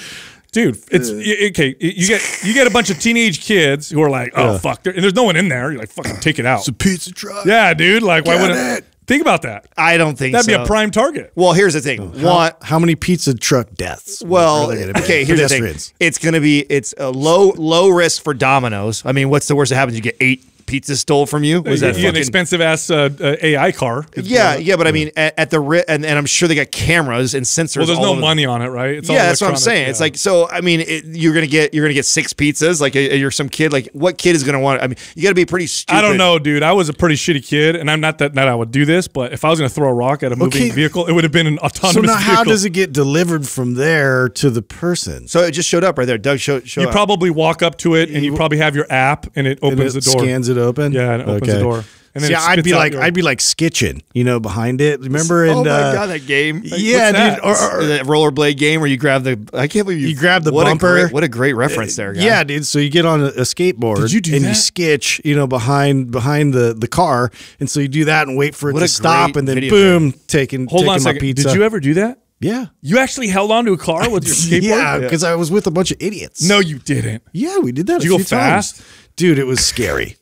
Dude, it's okay. You get you get a bunch of teenage kids who are like, oh yeah. fuck, and there's no one in there. You're like, fucking take it out. It's a pizza truck. Yeah, dude. Like, why wouldn't? Think about that. I don't think that'd so. be a prime target. Well, here's the thing. Oh, how, how many pizza truck deaths? Well, okay. Here's the thing. It's gonna be it's a low low risk for Domino's. I mean, what's the worst that happens? You get eight pizza stole from you? Was that an expensive ass uh, uh, AI car? Yeah, yeah, but I mean, at, at the ri- and, and, I'm sure they got cameras and sensors. Well, there's no money on it, right? It's yeah, that's what I'm saying. Yeah. It's like so. I mean, it, you're gonna get you're gonna get six pizzas. Like uh, you're some kid. Like what kid is gonna want? It? I mean, you got to be pretty stupid. I don't know, dude. I was a pretty shitty kid, and I'm not that not I would do this, but if I was gonna throw a rock at a moving okay. vehicle, it would have been an autonomous. So now, vehicle. how does it get delivered from there to the person? So it just showed up right there. Doug showed. Show you up. probably walk up to it, and you, you probably have your app, and it opens and it the door, scans it up open? Yeah, and it opens okay. the door. And yeah, I'd be like, your... I'd be like skitching, you know, behind it. Remember? Oh in, oh my uh, god, that game! Like, yeah, dude, or, or that rollerblade game where you grab the, I can't believe you, you grab the what bumper. A great, what a great reference uh, there, guy. Yeah, dude. So you get on a, skateboard, you do and that? you skitch, you know, behind behind the the car, and so you do that and wait for it what to stop, and then boom, game. taking hold taking on a Pizza. Did you ever do that? Yeah. You actually held on to a car with your skateboard? yeah, because yeah. I was with a bunch of idiots. No, you didn't. Yeah, we did that. Did you go fast? Dude, it was scary.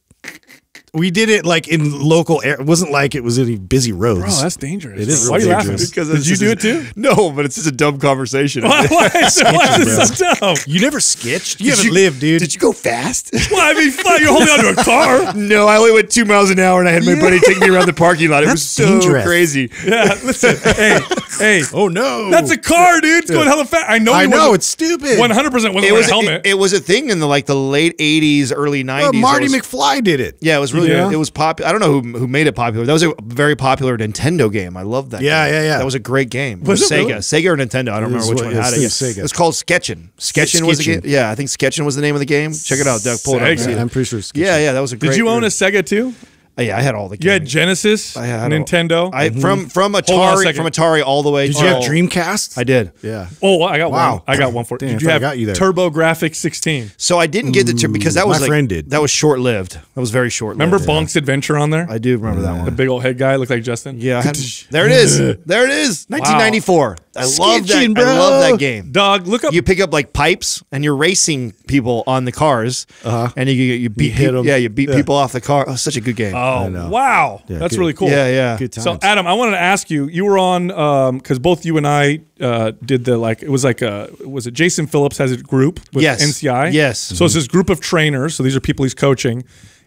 We did it like in local air. It wasn't like it was any busy roads. Bro, that's dangerous. It is. Why are you laughing? Because did you do it too? No, but it's just a dumb conversation. Why, why, why is this so dumb? You never sketched. You did haven't you, lived, dude. Did you go fast? Well, I mean, fly, you're holding onto a car. no, I only went two miles an hour, and I had my yeah. buddy take me around the parking lot. It that's was so dangerous. crazy. Yeah, listen, hey, Hey, oh no, that's a car, dude. It's going hella fast. I know. I know. It's stupid. One hundred percent wasn't it was, a helmet. It, it, was a thing in the like the late eighties, early nineties. Well, Marty was, McFly did it. Yeah, it was really. Yeah. It was popular. I don't know who who made it popular. That was a very popular Nintendo game. I love that. Yeah, game. yeah, yeah. That was a great game. Was, was Sega, really? Sega or Nintendo? I don't remember which one had it. Sega. It was called Sketchin. Sketchin was the game. Yeah, I think Sketchin was the name of the game. Check it out, Doug. Pull it up. I'm pretty sure. Yeah, yeah. That was a. great Did you own a Sega too? Oh, yeah, I had all the games. You had Genesis, I had Nintendo. All, I mhm. from from Atari from Atari all the way. Did you have Dreamcast? I did. Yeah. Oh, I got wow. one. I got one for Damn, did you. Have I got you there. Turbo Graphics 16. So I didn't get the turbo because that mm, was my like, friend did. That was short lived. That was very short. -lived. Remember yeah. Bonk's Adventure on there? I do remember yeah. that one. Mm. The big old head guy looked like Justin. Yeah. Had, there it is. There it is. 1994. Wow. I love that. Bro. I love that game. Dog, look up. You pick up like pipes, and you're racing people on the cars, uh -huh. and you you beat you hit them. Yeah, you beat yeah. people off the car. Oh, such a good game. Oh wow, yeah, that's good. really cool. Yeah, yeah. Good times. So Adam, I wanted to ask you. You were on because um, both you and I uh, did the like. It was like a was it Jason Phillips has a group with yes. NCI. Yes. So mm -hmm. it's this group of trainers. So these are people he's coaching,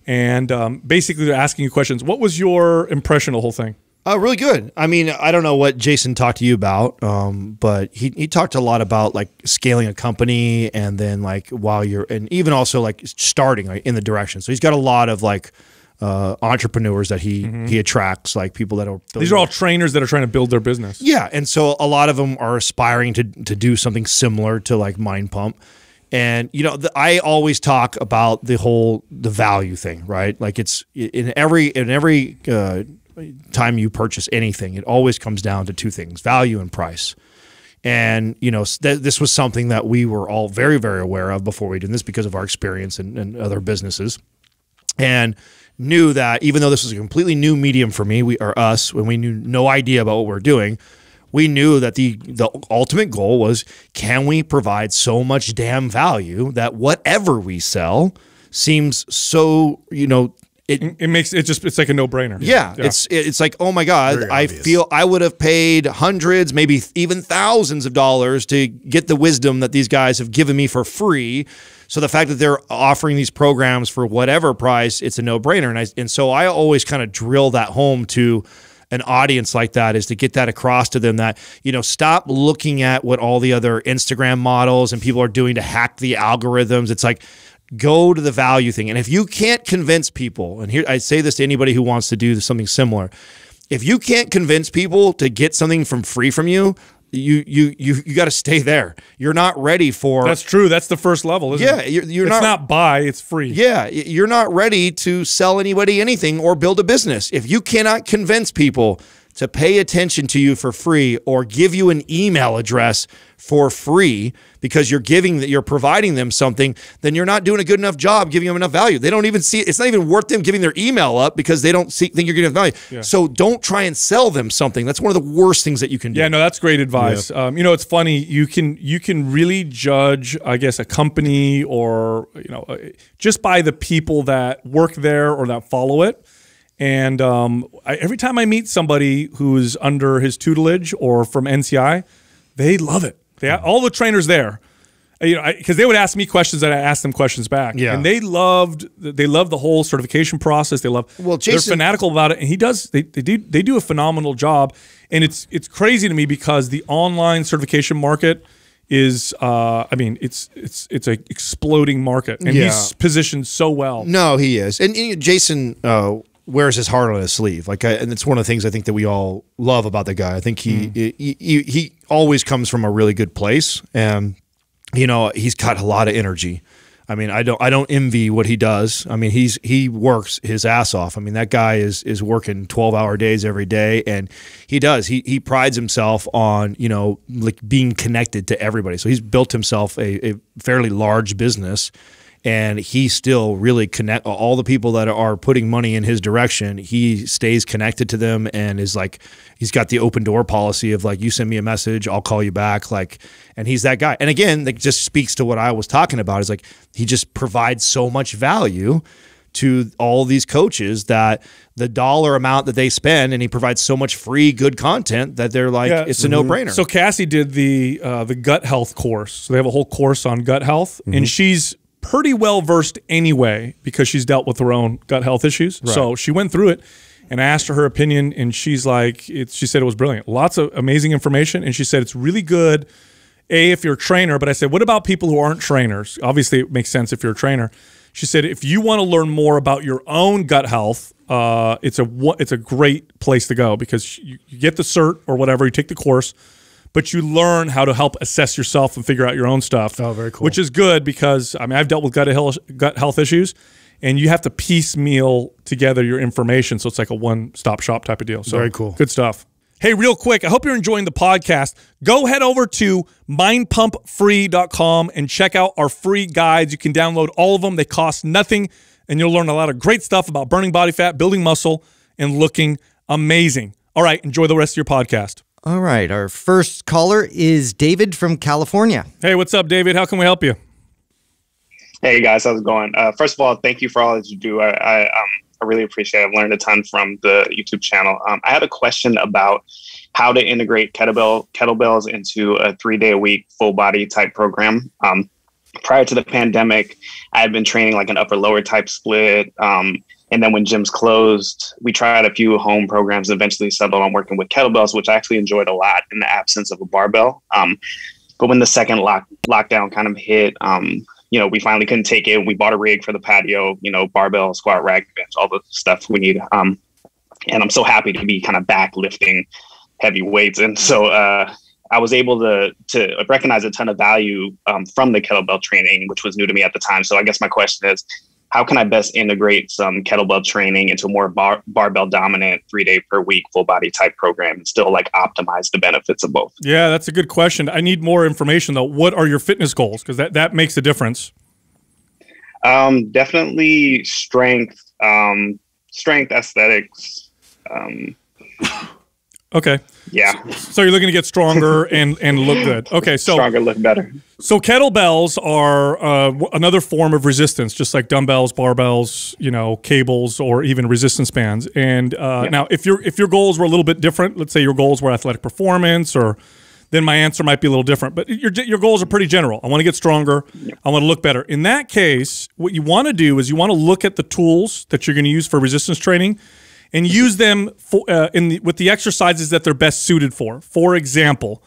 and um, basically they're asking you questions. What was your impression of the whole thing? Uh, really good. I mean, I don't know what Jason talked to you about, um, but he, he talked a lot about like scaling a company and then like while you're and even also like starting in the direction. So he's got a lot of like uh, entrepreneurs that he mm-hmm. he attracts, like people that are. These are all trainers that are trying to build their business. Yeah, and so a lot of them are aspiring to to do something similar to like Mind Pump, and you know the, I always talk about the whole the value thing, right? Like it's in every in every uh, time you purchase anything, it always comes down to two things: value and price. And you know, th- this was something that we were all very, very aware of before we did this because of our experience and, and other businesses. And knew that even though this was a completely new medium for me, we or us, when we knew no idea about what we we're doing, we knew that the the ultimate goal was can we provide so much damn value that whatever we sell seems so you know it, it makes it just it's like a no brainer. Yeah, yeah, it's it's like oh my god, Very I obvious. feel I would have paid hundreds, maybe even thousands of dollars to get the wisdom that these guys have given me for free. So the fact that they're offering these programs for whatever price, it's a no brainer. And I and so I always kind of drill that home to an audience like that is to get that across to them that you know stop looking at what all the other Instagram models and people are doing to hack the algorithms. It's like go to the value thing. And if you can't convince people, and here I say this to anybody who wants to do something similar, if you can't convince people to get something from free from you, you you you you got to stay there. You're not ready for. That's true. That's the first level. yeah, you're, you're not. not buy. It's free. Yeah, you're not ready to sell anybody anything or build a business if you cannot convince people to pay attention to you for free or give you an email address for free because you're giving that you're providing them something, then you're not doing a good enough job giving them enough value. They don't even see it's not even worth them giving their email up because they don't see, think you're getting value. Yeah. So don't try and sell them something. That's one of the worst things that you can do. Yeah, no, that's great advice. Yeah. Um, you know, it's funny you can you can really judge, I guess, a company or you know uh, just by the people that work there or that follow it. And um, I, every time I meet somebody who's under his tutelage or from NCI, they love it. They all the trainers there, uh, you know, because they would ask me questions and I asked them questions back. Yeah, and they loved they loved the whole certification process. They love well, Jason, they're fanatical about it, and he does they, they do they do a phenomenal job. And it's it's crazy to me because the online certification market is uh i mean it's it's it's a exploding market and yeah. he's positioned so well no he is and, and jason uh wears his heart on his sleeve. Like, I, and it's one of the things I think that we all love about the guy. I think he, mm. he, he, he always comes from a really good place, and you know he's got a lot of energy. I mean, I don't I don't envy what he does. I mean, he's he works his ass off. I mean, that guy is is working twelve hour days every day, and he does. He he prides himself on you know like being connected to everybody. So he's built himself a, a fairly large business and he still really connect all the people that are putting money in his direction he stays connected to them and is like he's got the open door policy of like you send me a message i'll call you back like and he's that guy and again that just speaks to what i was talking about is like he just provides so much value to all these coaches that the dollar amount that they spend and he provides so much free good content that they're like yeah. it's a mm -hmm. no-brainer so cassie did the uh, the gut health course so they have a whole course on gut health mm -hmm. and mm-hmm. she's pretty well versed anyway because she's dealt with her own gut health issues. Right. So she went through it and I asked her her opinion, and she's like, it, she said it was brilliant. Lots of amazing information, and she said it's really good. A, if you're a trainer, but I said, what about people who aren't trainers? Obviously, it makes sense if you're a trainer. She said, if you want to learn more about your own gut health, uh, it's a it's a great place to go because you, you get the cert or whatever, you take the course but you learn how to help assess yourself and figure out your own stuff. Oh, very cool. Which is good because I mean I've dealt with gut health, gut health issues, and you have to piecemeal together your information, so it's like a one stop shop type of deal. So very cool, good stuff. Hey, real quick, I hope you're enjoying the podcast. Go head over to mindpumpfree.com and check out our free guides. You can download all of them. They cost nothing, and you'll learn a lot of great stuff about burning body fat, building muscle, and looking amazing. All right, enjoy the rest of your podcast. All right. Our first caller is David from California. Hey, what's up, David? How can we help you? Hey guys, how's it going? Uh, first of all, thank you for all that you do. I, I, um, I really appreciate. it. I've learned a ton from the YouTube channel. Um, I had a question about how to integrate kettlebell kettlebells into a three day a week full body type program. Um, prior to the pandemic, I had been training like an upper lower type split, um, and then when gyms closed, we tried a few home programs and eventually settled on working with kettlebells, which I actually enjoyed a lot in the absence of a barbell. Um, but when the second lock, lockdown kind of hit, um, you know, we finally couldn't take it. We bought a rig for the patio, you know, barbell, squat rack bench, all the stuff we need. Um, and I'm so happy to be kind of back lifting heavy weights. And so uh, I was able to to recognize a ton of value um, from the kettlebell training, which was new to me at the time. So I guess my question is, how can I best integrate some kettlebell training into a more bar- barbell dominant three day per week full body type program and still like optimize the benefits of both? Yeah, that's a good question. I need more information though. What are your fitness goals? Because that, that makes a difference. Um, definitely strength, um, strength, aesthetics, um, Okay. Yeah. So you're looking to get stronger and and look good. Okay. So stronger, look better. So kettlebells are uh, another form of resistance, just like dumbbells, barbells, you know, cables, or even resistance bands. And uh, yeah. now, if your if your goals were a little bit different, let's say your goals were athletic performance, or then my answer might be a little different. But your your goals are pretty general. I want to get stronger. Yeah. I want to look better. In that case, what you want to do is you want to look at the tools that you're going to use for resistance training and use them for, uh, in the, with the exercises that they're best suited for. For example,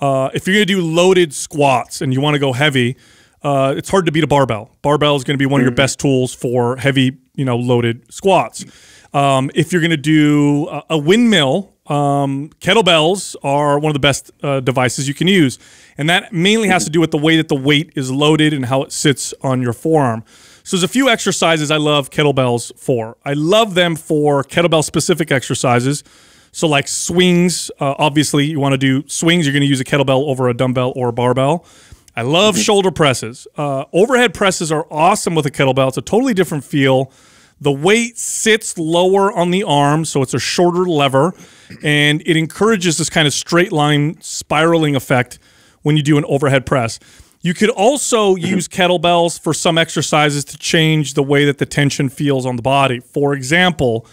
uh, if you're going to do loaded squats and you want to go heavy, uh, it's hard to beat a barbell. Barbell is going to be one of your mm. best tools for heavy, you know, loaded squats. Um, if you're going to do a, a windmill, um, kettlebells are one of the best uh, devices you can use, and that mainly has to do with the way that the weight is loaded and how it sits on your forearm. So there's a few exercises I love kettlebells for. I love them for kettlebell specific exercises. So like swings, uh, obviously you want to do swings. You're going to use a kettlebell over a dumbbell or a barbell. I love mm-hmm. shoulder presses. Uh, overhead presses are awesome with a kettlebell. It's a totally different feel. The weight sits lower on the arm, so it's a shorter lever, and it encourages this kind of straight line spiraling effect when you do an overhead press. You could also use kettlebells for some exercises to change the way that the tension feels on the body. For example,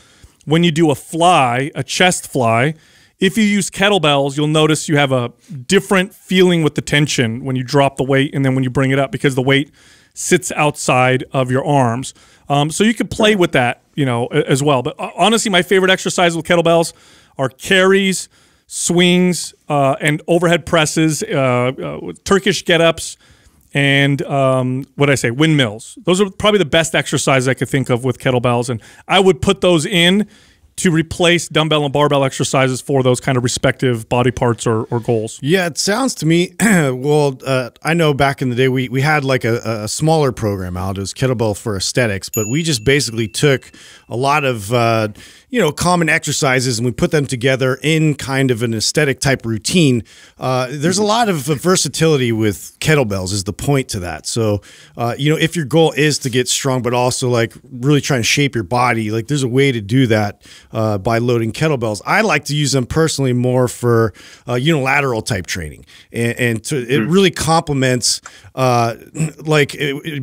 when you do a fly, a chest fly, if you use kettlebells, you'll notice you have a different feeling with the tension when you drop the weight and then when you bring it up because the weight sits outside of your arms. Um, so you could play with that, you know, as well. But uh, honestly, my favorite exercise with kettlebells are carries swings, uh, and overhead presses, uh, uh Turkish get ups, and um, what I say, windmills. Those are probably the best exercises I could think of with kettlebells. And I would put those in to replace dumbbell and barbell exercises for those kind of respective body parts or, or goals? Yeah, it sounds to me. well, uh, I know back in the day we, we had like a, a, smaller program out. It was kettlebell for aesthetics, but we just basically took a lot of. Uh, you know common exercises and we put them together in kind of an aesthetic type routine uh, there's a lot of versatility with kettlebells is the point to that so uh, you know if your goal is to get strong but also like really trying to shape your body like there's a way to do that uh, by loading kettlebells i like to use them personally more for uh, unilateral type training and, and to, it mm. really complements uh, like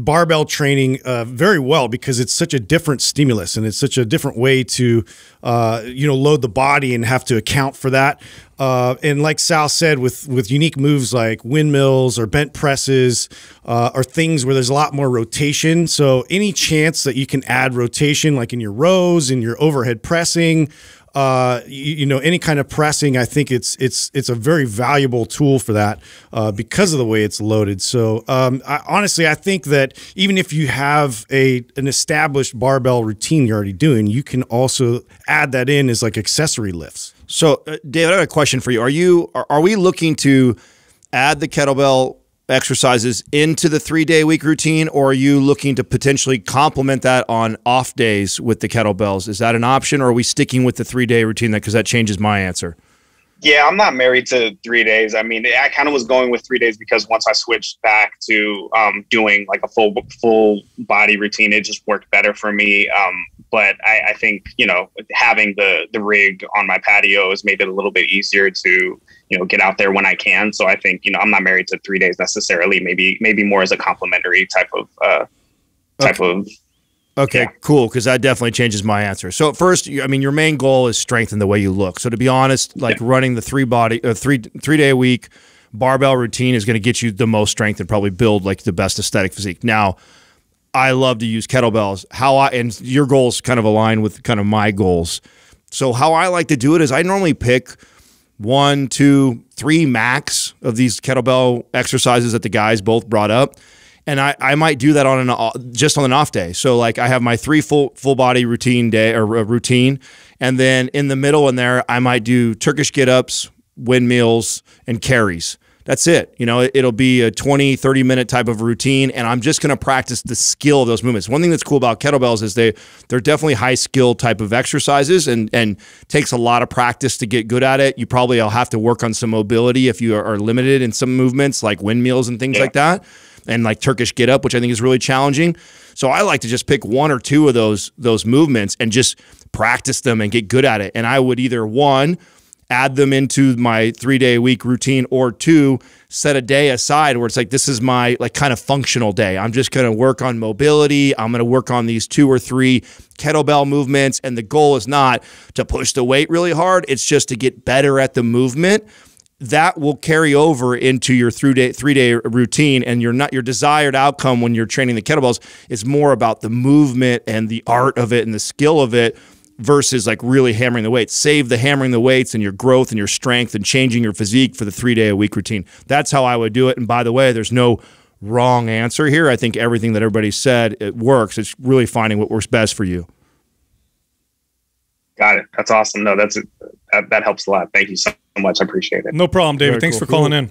barbell training uh, very well because it's such a different stimulus and it's such a different way to uh, you know load the body and have to account for that. Uh, and like Sal said, with with unique moves like windmills or bent presses uh, or things where there's a lot more rotation. So any chance that you can add rotation, like in your rows, in your overhead pressing, uh, you, you, know, any kind of pressing, I think it's it's it's a very valuable tool for that uh, because of the way it's loaded. So um, I, honestly, I think that even if you have a an established barbell routine you're already doing, you can also add that in as like accessory lifts. So, uh, David, I have a question for you. Are you are, are we looking to add the kettlebell exercises into the three day week routine, or are you looking to potentially complement that on off days with the kettlebells? Is that an option, or are we sticking with the three day routine? Because that changes my answer. Yeah, I'm not married to three days. I mean, I kind of was going with three days because once I switched back to um, doing like a full full body routine, it just worked better for me. Um, but I, I, think you know having the the rig on my patio has made it a little bit easier to you know get out there when I can. So I think you know I'm not married to three days necessarily. Maybe maybe more as a complementary type of uh, type okay. of Okay, yeah. cool. Because that definitely changes my answer. So first, I mean, your main goal is strengthen the way you look. So to be honest, like yeah. running the three body, uh, three three day a week barbell routine is going to get you the most strength and probably build like the best aesthetic physique. Now, I love to use kettlebells. How I and your goals kind of align with kind of my goals. So how I like to do it is I normally pick one, two, three max of these kettlebell exercises that the guys both brought up and I, I might do that on an uh, just on an off day. So like I have my three full full body routine day or uh, routine, and then in the middle in there I might do Turkish get ups, windmills, and carries. That's it. You know, it'll be a 20, 30 minute type of routine, and I'm just gonna practice the skill of those movements. One thing that's cool about kettlebells is they they're definitely high skill type of exercises and and takes a lot of practice to get good at it. You probably will have to work on some mobility if you are limited in some movements like windmills and things yeah. like that and like Turkish get up, which I think is really challenging. So I like to just pick one or two of those those movements and just practice them and get good at it. And I would either one add them into my three day a week routine or two set a day aside where it's like this is my like kind of functional day i'm just going to work on mobility i'm going to work on these two or three kettlebell movements and the goal is not to push the weight really hard it's just to get better at the movement that will carry over into your three day three day routine and your not your desired outcome when you're training the kettlebells is more about the movement and the art of it and the skill of it versus like really hammering the weights save the hammering the weights and your growth and your strength and changing your physique for the three day a week routine that's how i would do it and by the way there's no wrong answer here i think everything that everybody said it works it's really finding what works best for you got it that's awesome no that's that, that helps a lot thank you so much much. I appreciate it. No problem, David. Very Thanks cool. for calling cool. in.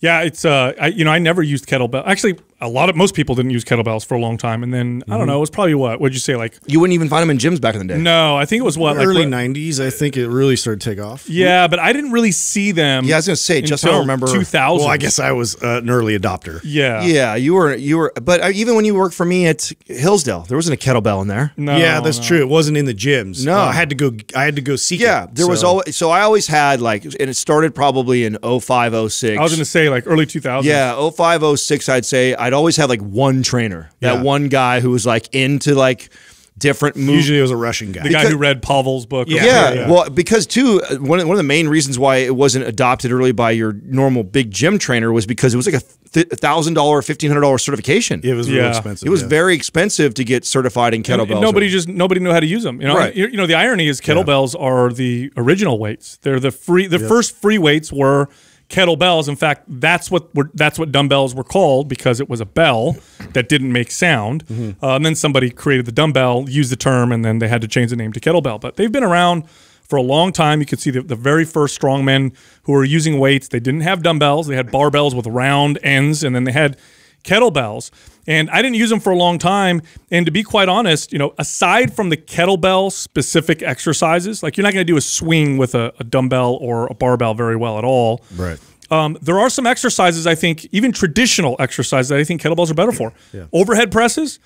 Yeah, it's uh, I, you know, I never used kettlebell. Actually, a lot of most people didn't use kettlebells for a long time, and then mm-hmm. I don't mm-hmm. know. It was probably what? Would you say like you wouldn't even find them in gyms back in the day? No, I think it was what early like, '90s. I think it really started to take off. Yeah, but I didn't really see them. Yeah, I was gonna say just I don't remember 2000. Well, I guess I was uh, an early adopter. Yeah, yeah, you were you were. But uh, even when you worked for me at Hillsdale, there wasn't a kettlebell in there. No, yeah, that's no. true. It wasn't in the gyms. No, uh, I had to go. I had to go seek. Yeah, it, there so. was always. So I always had like, and it started probably in 05, 06. I was gonna say like early 2000. Yeah, 05, 06. I'd say. I'd always have like one trainer, that yeah. one guy who was like into like different Usually it was a Russian guy. The because, guy who read Pavel's book. Yeah. Yeah, yeah. Well, because too, uh, one of, one of the main reasons why it wasn't adopted early by your normal big gym trainer was because it was like a $1,000, $1,500 certification. It was yeah. really expensive. It was very expensive to get certified in kettlebells. And nobody just, nobody knew how to use them. You know, right. you, you know the irony is kettlebells are the original weights. They're the free, the first free weights were – kettlebells. In fact, that's what that's what dumbbells were called because it was a bell that didn't make sound. Mm -hmm. uh, and then somebody created the dumbbell, used the term, and then they had to change the name to kettlebell. But they've been around for a long time. You can see the, the very first strongmen who were using weights. They didn't have dumbbells. They had barbells with round ends, and then they had kettlebells. And I didn't use them for a long time. And to be quite honest, you know, aside from the kettlebell specific exercises, like you're not going to do a swing with a, a, dumbbell or a barbell very well at all. Right. Um, there are some exercises I think, even traditional exercises that I think kettlebells are better for. Yeah. Overhead presses.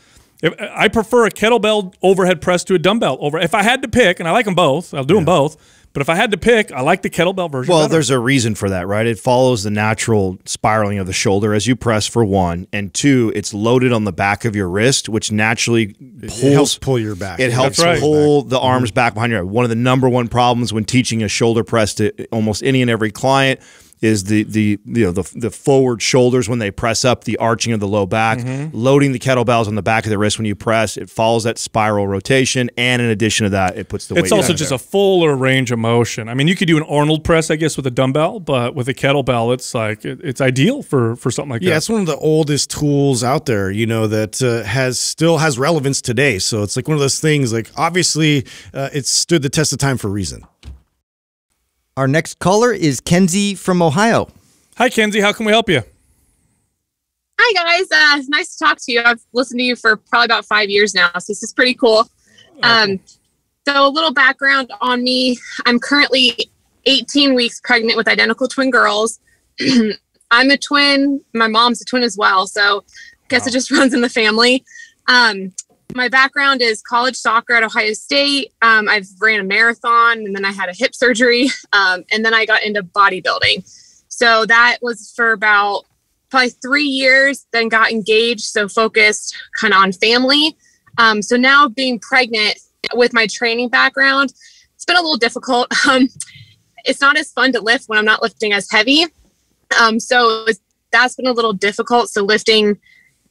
If, I prefer a kettlebell overhead press to a dumbbell over. If I had to pick, and I like them both, I'll do yeah. them both but if I had to pick, I like the kettlebell version. Well, better. there's a reason for that, right? It follows the natural spiraling of the shoulder as you press for one, and two, it's loaded on the back of your wrist, which naturally pulls pull your back. It helps right. pull the arms mm -hmm. back behind you. One of the number one problems when teaching a shoulder press to almost any and every client is the the you know the the forward shoulders when they press up, the arching of the low back, mm -hmm. loading the kettlebells on the back of the wrist when you press. It follows that spiral rotation, and in addition to that, it puts the. It's also just there. a fuller range of motion. I mean, you could do an Arnold press, I guess, with a dumbbell, but with a kettlebell, it's like it, it's ideal for for something like yeah, that. Yeah, it's one of the oldest tools out there. You know that uh, has still has relevance today. So it's like one of those things. Like obviously, uh, it stood the test of time for a reason. Our next caller is Kenzie from Ohio. Hi, Kenzie. How can we help you? Hi, guys. Uh, it's nice to talk to you. I've listened to you for probably about five years now, so this is pretty cool. Oh, um, so, a little background on me I'm currently 18 weeks pregnant with identical twin girls. I'm a twin. My mom's a twin as well. So, I guess wow. it just runs in the family. Um, my background is college soccer at Ohio State. Um, I've ran a marathon and then I had a hip surgery. Um, and then I got into bodybuilding. So that was for about probably three years, then got engaged. So focused kind of on family. Um, so now being pregnant with my training background, it's been a little difficult. Um, it's not as fun to lift when I'm not lifting as heavy. Um, so that's been a little difficult. So lifting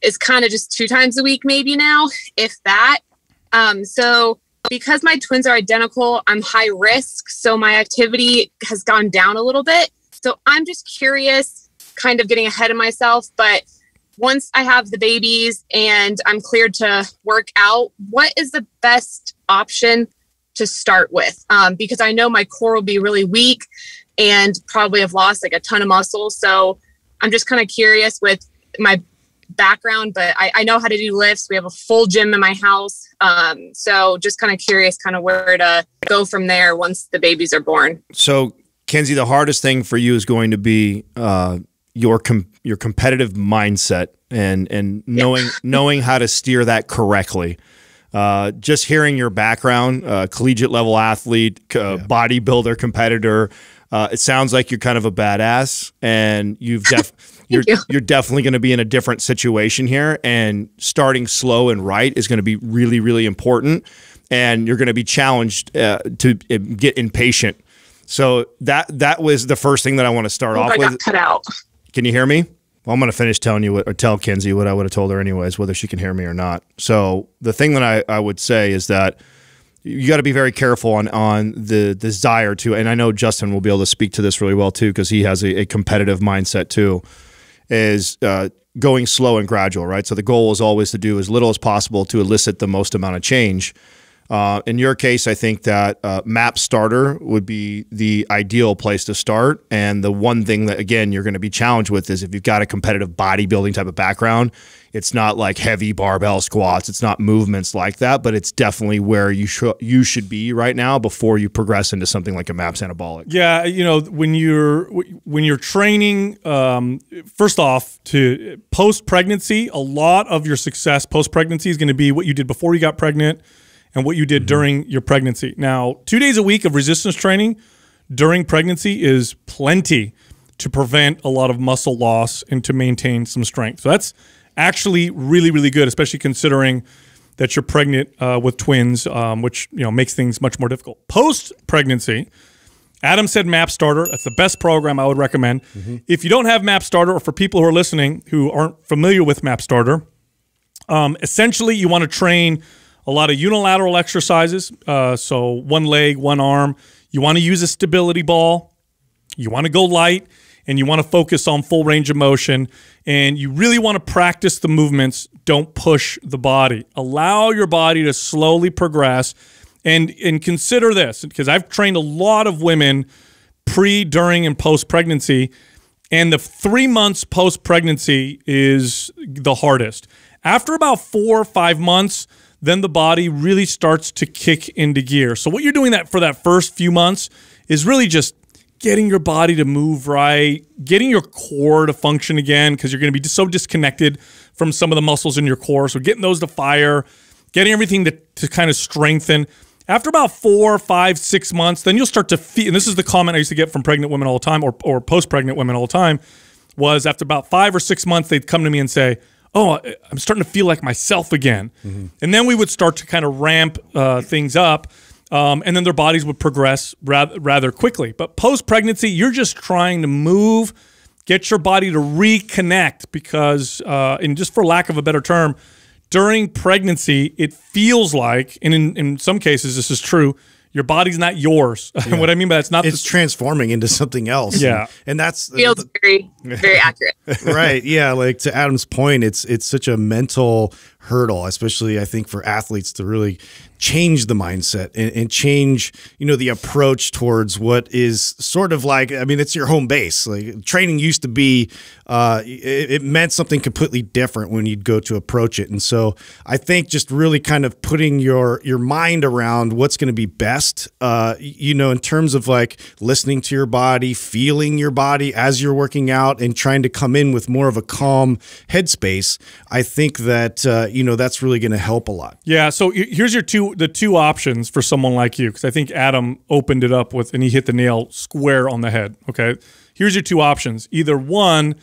is kind of just two times a week, maybe now, if that. Um, so because my twins are identical, I'm high risk. So my activity has gone down a little bit. So I'm just curious, kind of getting ahead of myself. But once I have the babies and I'm cleared to work out, what is the best option to start with? Um, because I know my core will be really weak and probably have lost like a ton of muscle. So I'm just kind of curious with my background, but I, I, know how to do lifts. We have a full gym in my house. Um, so just kind of curious kind of where to go from there once the babies are born. So Kenzie, the hardest thing for you is going to be uh, your com your competitive mindset and and knowing yeah. knowing how to steer that correctly. Uh, just hearing your background, uh, collegiate level athlete, uh, yeah. bodybuilder, competitor, uh, it sounds like you're kind of a badass, and you've def you're you. are you are definitely going to be in a different situation here, and starting slow and right is going to be really really important, and you're going to be challenged uh, to uh, get impatient. So that that was the first thing that I want to start oh, off I with. cut out. Can you hear me? Well, I'm going to finish telling you what, or tell Kinsey what I would have told her anyways, whether she can hear me or not. So the thing that I, I would say is that you got to be very careful on on the desire to, and I know Justin will be able to speak to this really well too, because he has a, a competitive mindset too is uh, going slow and gradual, right? So the goal is always to do as little as possible to elicit the most amount of change uh, in your case, I think that uh, Map Starter would be the ideal place to start. And the one thing that, again, you're going to be challenged with is if you've got a competitive bodybuilding type of background, it's not like heavy barbell squats. It's not movements like that, but it's definitely where you should you should be right now before you progress into something like a MAPS anabolic. Yeah, you know when you're when you're training, um, first off, to post pregnancy, a lot of your success post pregnancy is going to be what you did before you got pregnant and what you did mm -hmm. during your pregnancy. Now, two days a week of resistance training during pregnancy is plenty to prevent a lot of muscle loss and to maintain some strength. So that's actually really, really good, especially considering that you're pregnant uh, with twins, um, which you know makes things much more difficult. Post pregnancy, Adam said Map Starter. That's the best program I would recommend. Mm -hmm. If you don't have Map Starter, or for people who are listening who aren't familiar with Map Starter, um, essentially you want to train a lot of unilateral exercises. Uh, so one leg, one arm. You want to use a stability ball. You want to go light and you want to focus on full range of motion and you really want to practice the movements. Don't push the body. Allow your body to slowly progress and, and consider this because I've trained a lot of women pre, during, and post pregnancy. And the three months post pregnancy is the hardest. After about four or five months, then the body really starts to kick into gear. So what you're doing that for that first few months is really just getting your body to move right, getting your core to function again because you're going to be so disconnected from some of the muscles in your core. So getting those to fire, getting everything to, to kind of strengthen. After about four, five, six months, then you'll start to feel, and this is the comment I used to get from pregnant women all the time or, or post-pregnant women all the time, was after about five or six months, they'd come to me and say, oh, I'm starting to feel like myself again. Mm-hmm. And then we would start to kind of ramp uh, things up. Um, and then their bodies would progress rather, rather quickly. But post pregnancy, you're just trying to move, get your body to reconnect because, uh, and just for lack of a better term, during pregnancy, it feels like, and in, in some cases, this is true, your body's not yours. Yeah. what I mean by that's not it's transforming into something else. Yeah, and, and that's feels the, very very accurate. right? Yeah, like to Adam's point, it's it's such a mental hurdle, especially I think for athletes to really change the mindset and, and, change you know the approach towards what is sort of like i mean it's your home base like training used to be uh, it, it, meant something completely different when you'd go to approach it and so i think just really kind of putting your your mind around what's going to be best uh, you know in terms of like listening to your body feeling your body as you're working out and trying to come in with more of a calm headspace i think that uh, you know that's really going to help a lot yeah so here's your two the two options for someone like you because I think Adam opened it up with and he hit the nail square on the head. Okay, here's your two options: either one,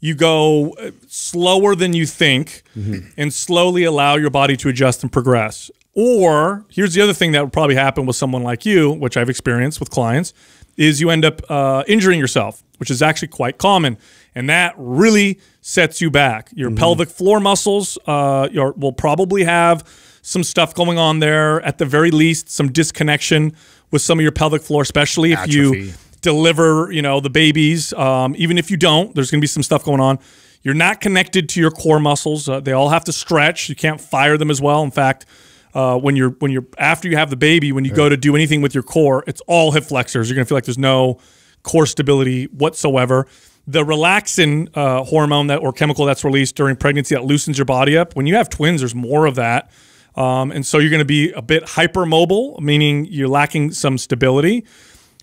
you go uh, slower than you think, mm-hmm. and slowly allow your body to adjust and progress. Or here's the other thing that would probably happen with someone like you, which I've experienced with clients, is you end up uh, injuring yourself, which is actually quite common, and that really sets you back. Your mm-hmm. pelvic floor muscles uh, will probably have some stuff going on there. At the very least, some disconnection with some of your pelvic floor, especially if Atrophy. you deliver, you know, the babies. Um, even if you don't, there's going to be some stuff going on. You're not connected to your core muscles. Uh, they all have to stretch. You can't fire them as well. In fact, uh, when you're when you're after you have the baby, when you go to do anything with your core, it's all hip flexors. You're going to feel like there's no core stability whatsoever. The relaxin uh, hormone that or chemical that's released during pregnancy that loosens your body up. When you have twins, there's more of that. Um, and so you're going to be a bit hypermobile, meaning you're lacking some stability.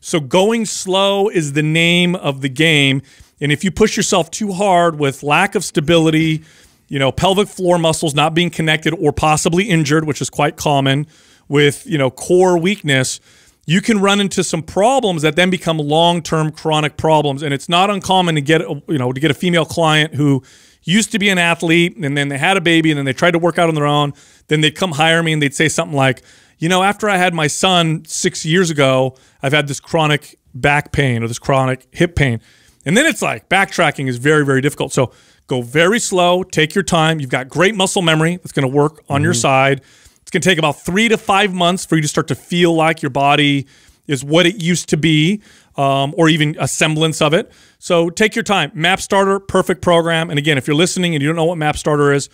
So going slow is the name of the game. And if you push yourself too hard with lack of stability, you know, pelvic floor muscles not being connected or possibly injured, which is quite common with, you know, core weakness, you can run into some problems that then become long-term chronic problems. And it's not uncommon to get, you know, to get a female client who used to be an athlete and then they had a baby and then they tried to work out on their own then they'd come hire me and they'd say something like, you know, after I had my son six years ago, I've had this chronic back pain or this chronic hip pain. And then it's like backtracking is very, very difficult. So go very slow, take your time. You've got great muscle memory that's going to work on mm -hmm. your mm-hmm. side. It's going to take about three to five months for you to start to feel like your body is what it used to be um, or even a semblance of it. So take your time. Map Starter, perfect program. And again, if you're listening and you don't know what Map Starter is,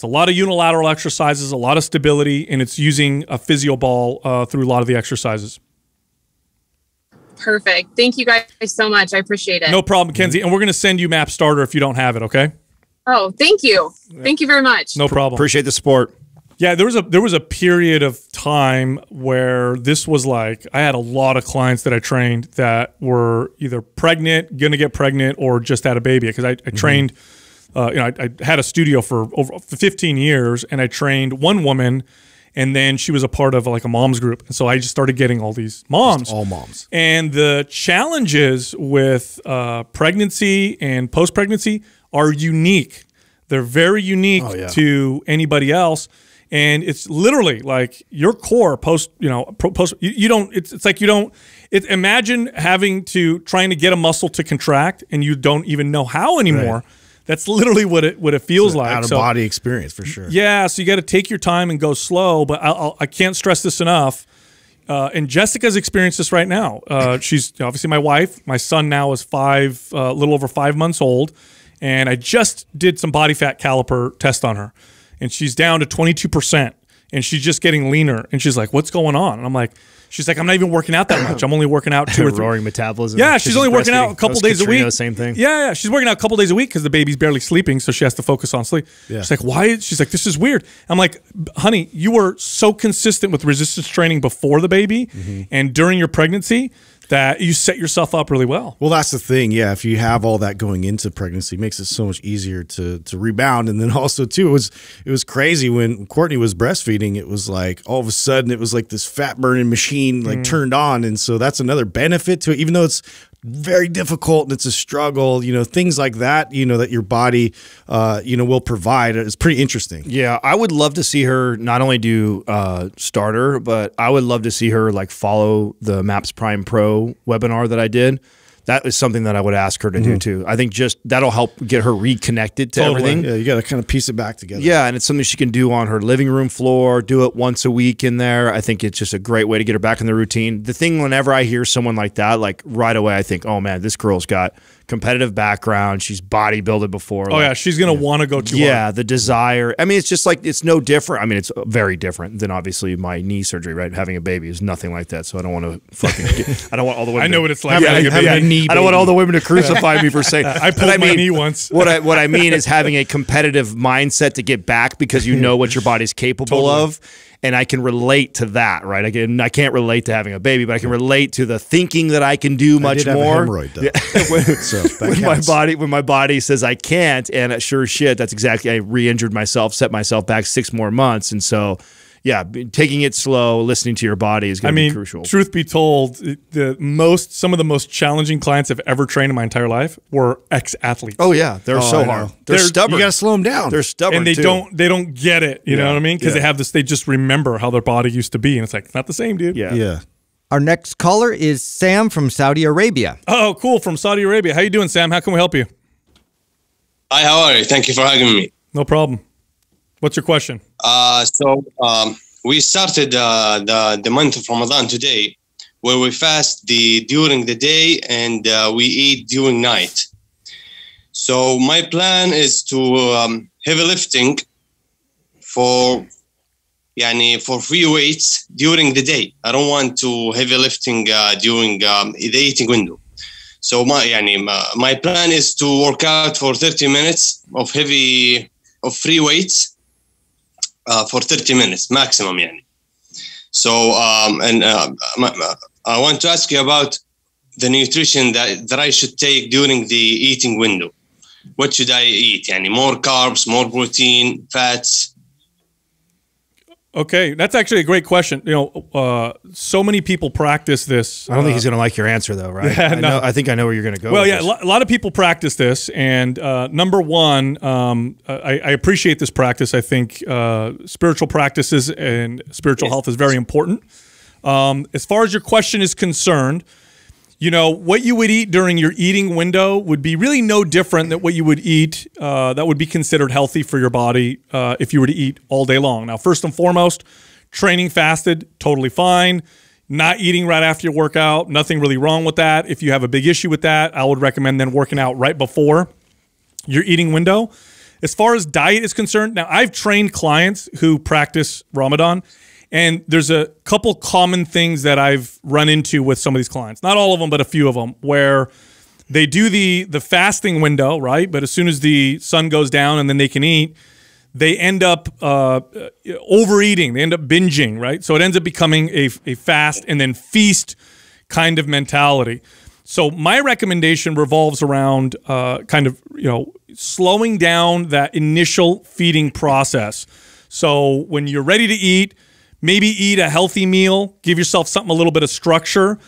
it's a lot of unilateral exercises, a lot of stability, and it's using a physio ball uh, through a lot of the exercises. Perfect. Thank you guys so much. I appreciate it. No problem, Kenzie. And we're going to send you Map Starter if you don't have it, okay? Oh, thank you. Thank you very much. No problem. Appreciate the support. Yeah, there was a there was a period of time where this was like I had a lot of clients that I trained that were either pregnant, gonna get pregnant, or just had a baby because I, I mm -hmm. trained uh, you know, I, I, had a studio for over 15 years, and I trained one woman, and then she was a part of like a mom's group, and so I just started getting all these moms, just all moms, and the challenges with uh, pregnancy and post-pregnancy are unique. They're very unique oh, yeah. to anybody else and it's literally like your core post you know post you, you don't it's, it's, like you don't it, imagine having to trying to get a muscle to contract and you don't even know how anymore right. That's literally what it what it feels like. Out of so, body experience for sure. Yeah, so you got to take your time and go slow. But i I'll, I can not stress this enough. Uh, and Jessica's experienced this right now. Uh, she's obviously my wife. My son now is five, uh, a uh, little over five months old, and I just did some body fat caliper test on her, and she's down to 22 percent, and she's just getting leaner. And she's like, "What's going on?" And I'm like, She's like, I'm not even working out that much. I'm only working out two or three. Roaring metabolism. Yeah, she's, she's only working out a couple days Katrina, a week. Same thing. Yeah, yeah, she's working out a couple days a week because the baby's barely sleeping, so she has to focus on sleep. Yeah. She's like, why? She's like, this is weird. I'm like, honey, you were so consistent with resistance training before the baby mm -hmm. and during your pregnancy that you set yourself up really well. Well, that's the thing. Yeah, if you have all that going into pregnancy, it makes it so much easier to to rebound. And then also too, it was it was crazy when Courtney was breastfeeding. It was like all of a sudden it was like this fat burning machine like mm. turned on, and so that's another benefit to it. Even though it's very difficult and it's a struggle, you know, things like that, you know, that your body, uh, you know, will provide. It's pretty interesting. Yeah. I would love to see her not only do uh, starter, but I would love to see her like follow the MAPS Prime Pro webinar that I did that is something that I would ask her to mm -hmm. do mm-hmm. too. I think just that'll help get her reconnected to totally. everything. Yeah, you got to kind of piece it back together. Yeah, and it's something she can do on her living room floor, do it once a week in there. I think it's just a great way to get her back in the routine. The thing whenever I hear someone like that, like right away I think, "Oh man, this girl's got competitive background. She's bodybuilding before. Oh like, yeah, she's gonna want to go to. Yeah, hard. the desire. I mean, it's just like it's no different. I mean, it's very different than obviously my knee surgery. Right, having a baby is nothing like that. So I don't want to fucking. Get, I don't want all the women. I know to, what it's like yeah, having, a, having a, knee. Baby. I don't want all the women to crucify me for saying. I pulled I mean, my knee once. what I what I mean is having a competitive mindset to get back because you know what your body's capable totally. of and I can relate to that, right? I can I can't relate to having a baby, but I can relate to the thinking that I can do much more. hemorrhoid, yeah. when, so when my body when my body says I can't, and sure shit, that's exactly I re-injured myself, set myself back six more months, and so yeah, taking it slow, listening to your body is going mean, to be crucial. Truth be told, the most some of the most challenging clients I've ever trained in my entire life were ex athletes. Oh yeah, they're oh, so hard. They're, they're, stubborn. You got to slow them down. They're stubborn, and they too. don't they don't get it. You yeah. know what I mean? Because yeah. they have this. They just remember how their body used to be, and it's like not the same, dude. Yeah, yeah. Our next caller is Sam from Saudi Arabia. Oh, cool, from Saudi Arabia. How you doing, Sam? How can we help you? Hi, how are you? Thank you for having me. No problem. What's your question? Uh, so um, we started uh, the the month of Ramadan today, where we fast the during the day and uh, we eat during night. So my plan is to um, heavy lifting for yani for free weights during the day. I don't want to heavy lifting uh, during um, the eating window. So my yani, my plan is to work out for 30 minutes of heavy of free weights uh, for 30 minutes maximum يعني. So um, and uh, I want to ask you about the nutrition that, that I should take during the eating window. What should I eat? يعني more carbs, more protein, fats. Okay, that's actually a great question. You know, uh, so many people practice this. I don't uh, think he's uh, going to like your answer, though, right? Yeah, I, no. know, I think I know where you're going to go. Well, yeah, a lot of people practice this, and uh, number one, um, I, I, appreciate this practice. I think uh, spiritual practices and spiritual health is very important. Um, as far as your question is concerned, you know, what you would eat during your eating window would be really no different than what you would eat uh, that would be considered healthy for your body uh, if you were to eat all day long. Now, first and foremost, training fasted, totally fine. Not eating right after your workout, nothing really wrong with that. If you have a big issue with that, I would recommend then working out right before your eating window. As far as diet is concerned, now I've trained clients who practice Ramadan and there's a couple common things that I've run into with some of these clients. Not all of them, but a few of them where they do the the fasting window, right? But as soon as the sun goes down and then they can eat, they end up uh, overeating. They end up binging, right? So it ends up becoming a, a fast and then feast kind of mentality. So my recommendation revolves around uh, kind of you know slowing down that initial feeding process. So when you're ready to eat, Maybe eat a healthy meal, give yourself something a little bit of structure.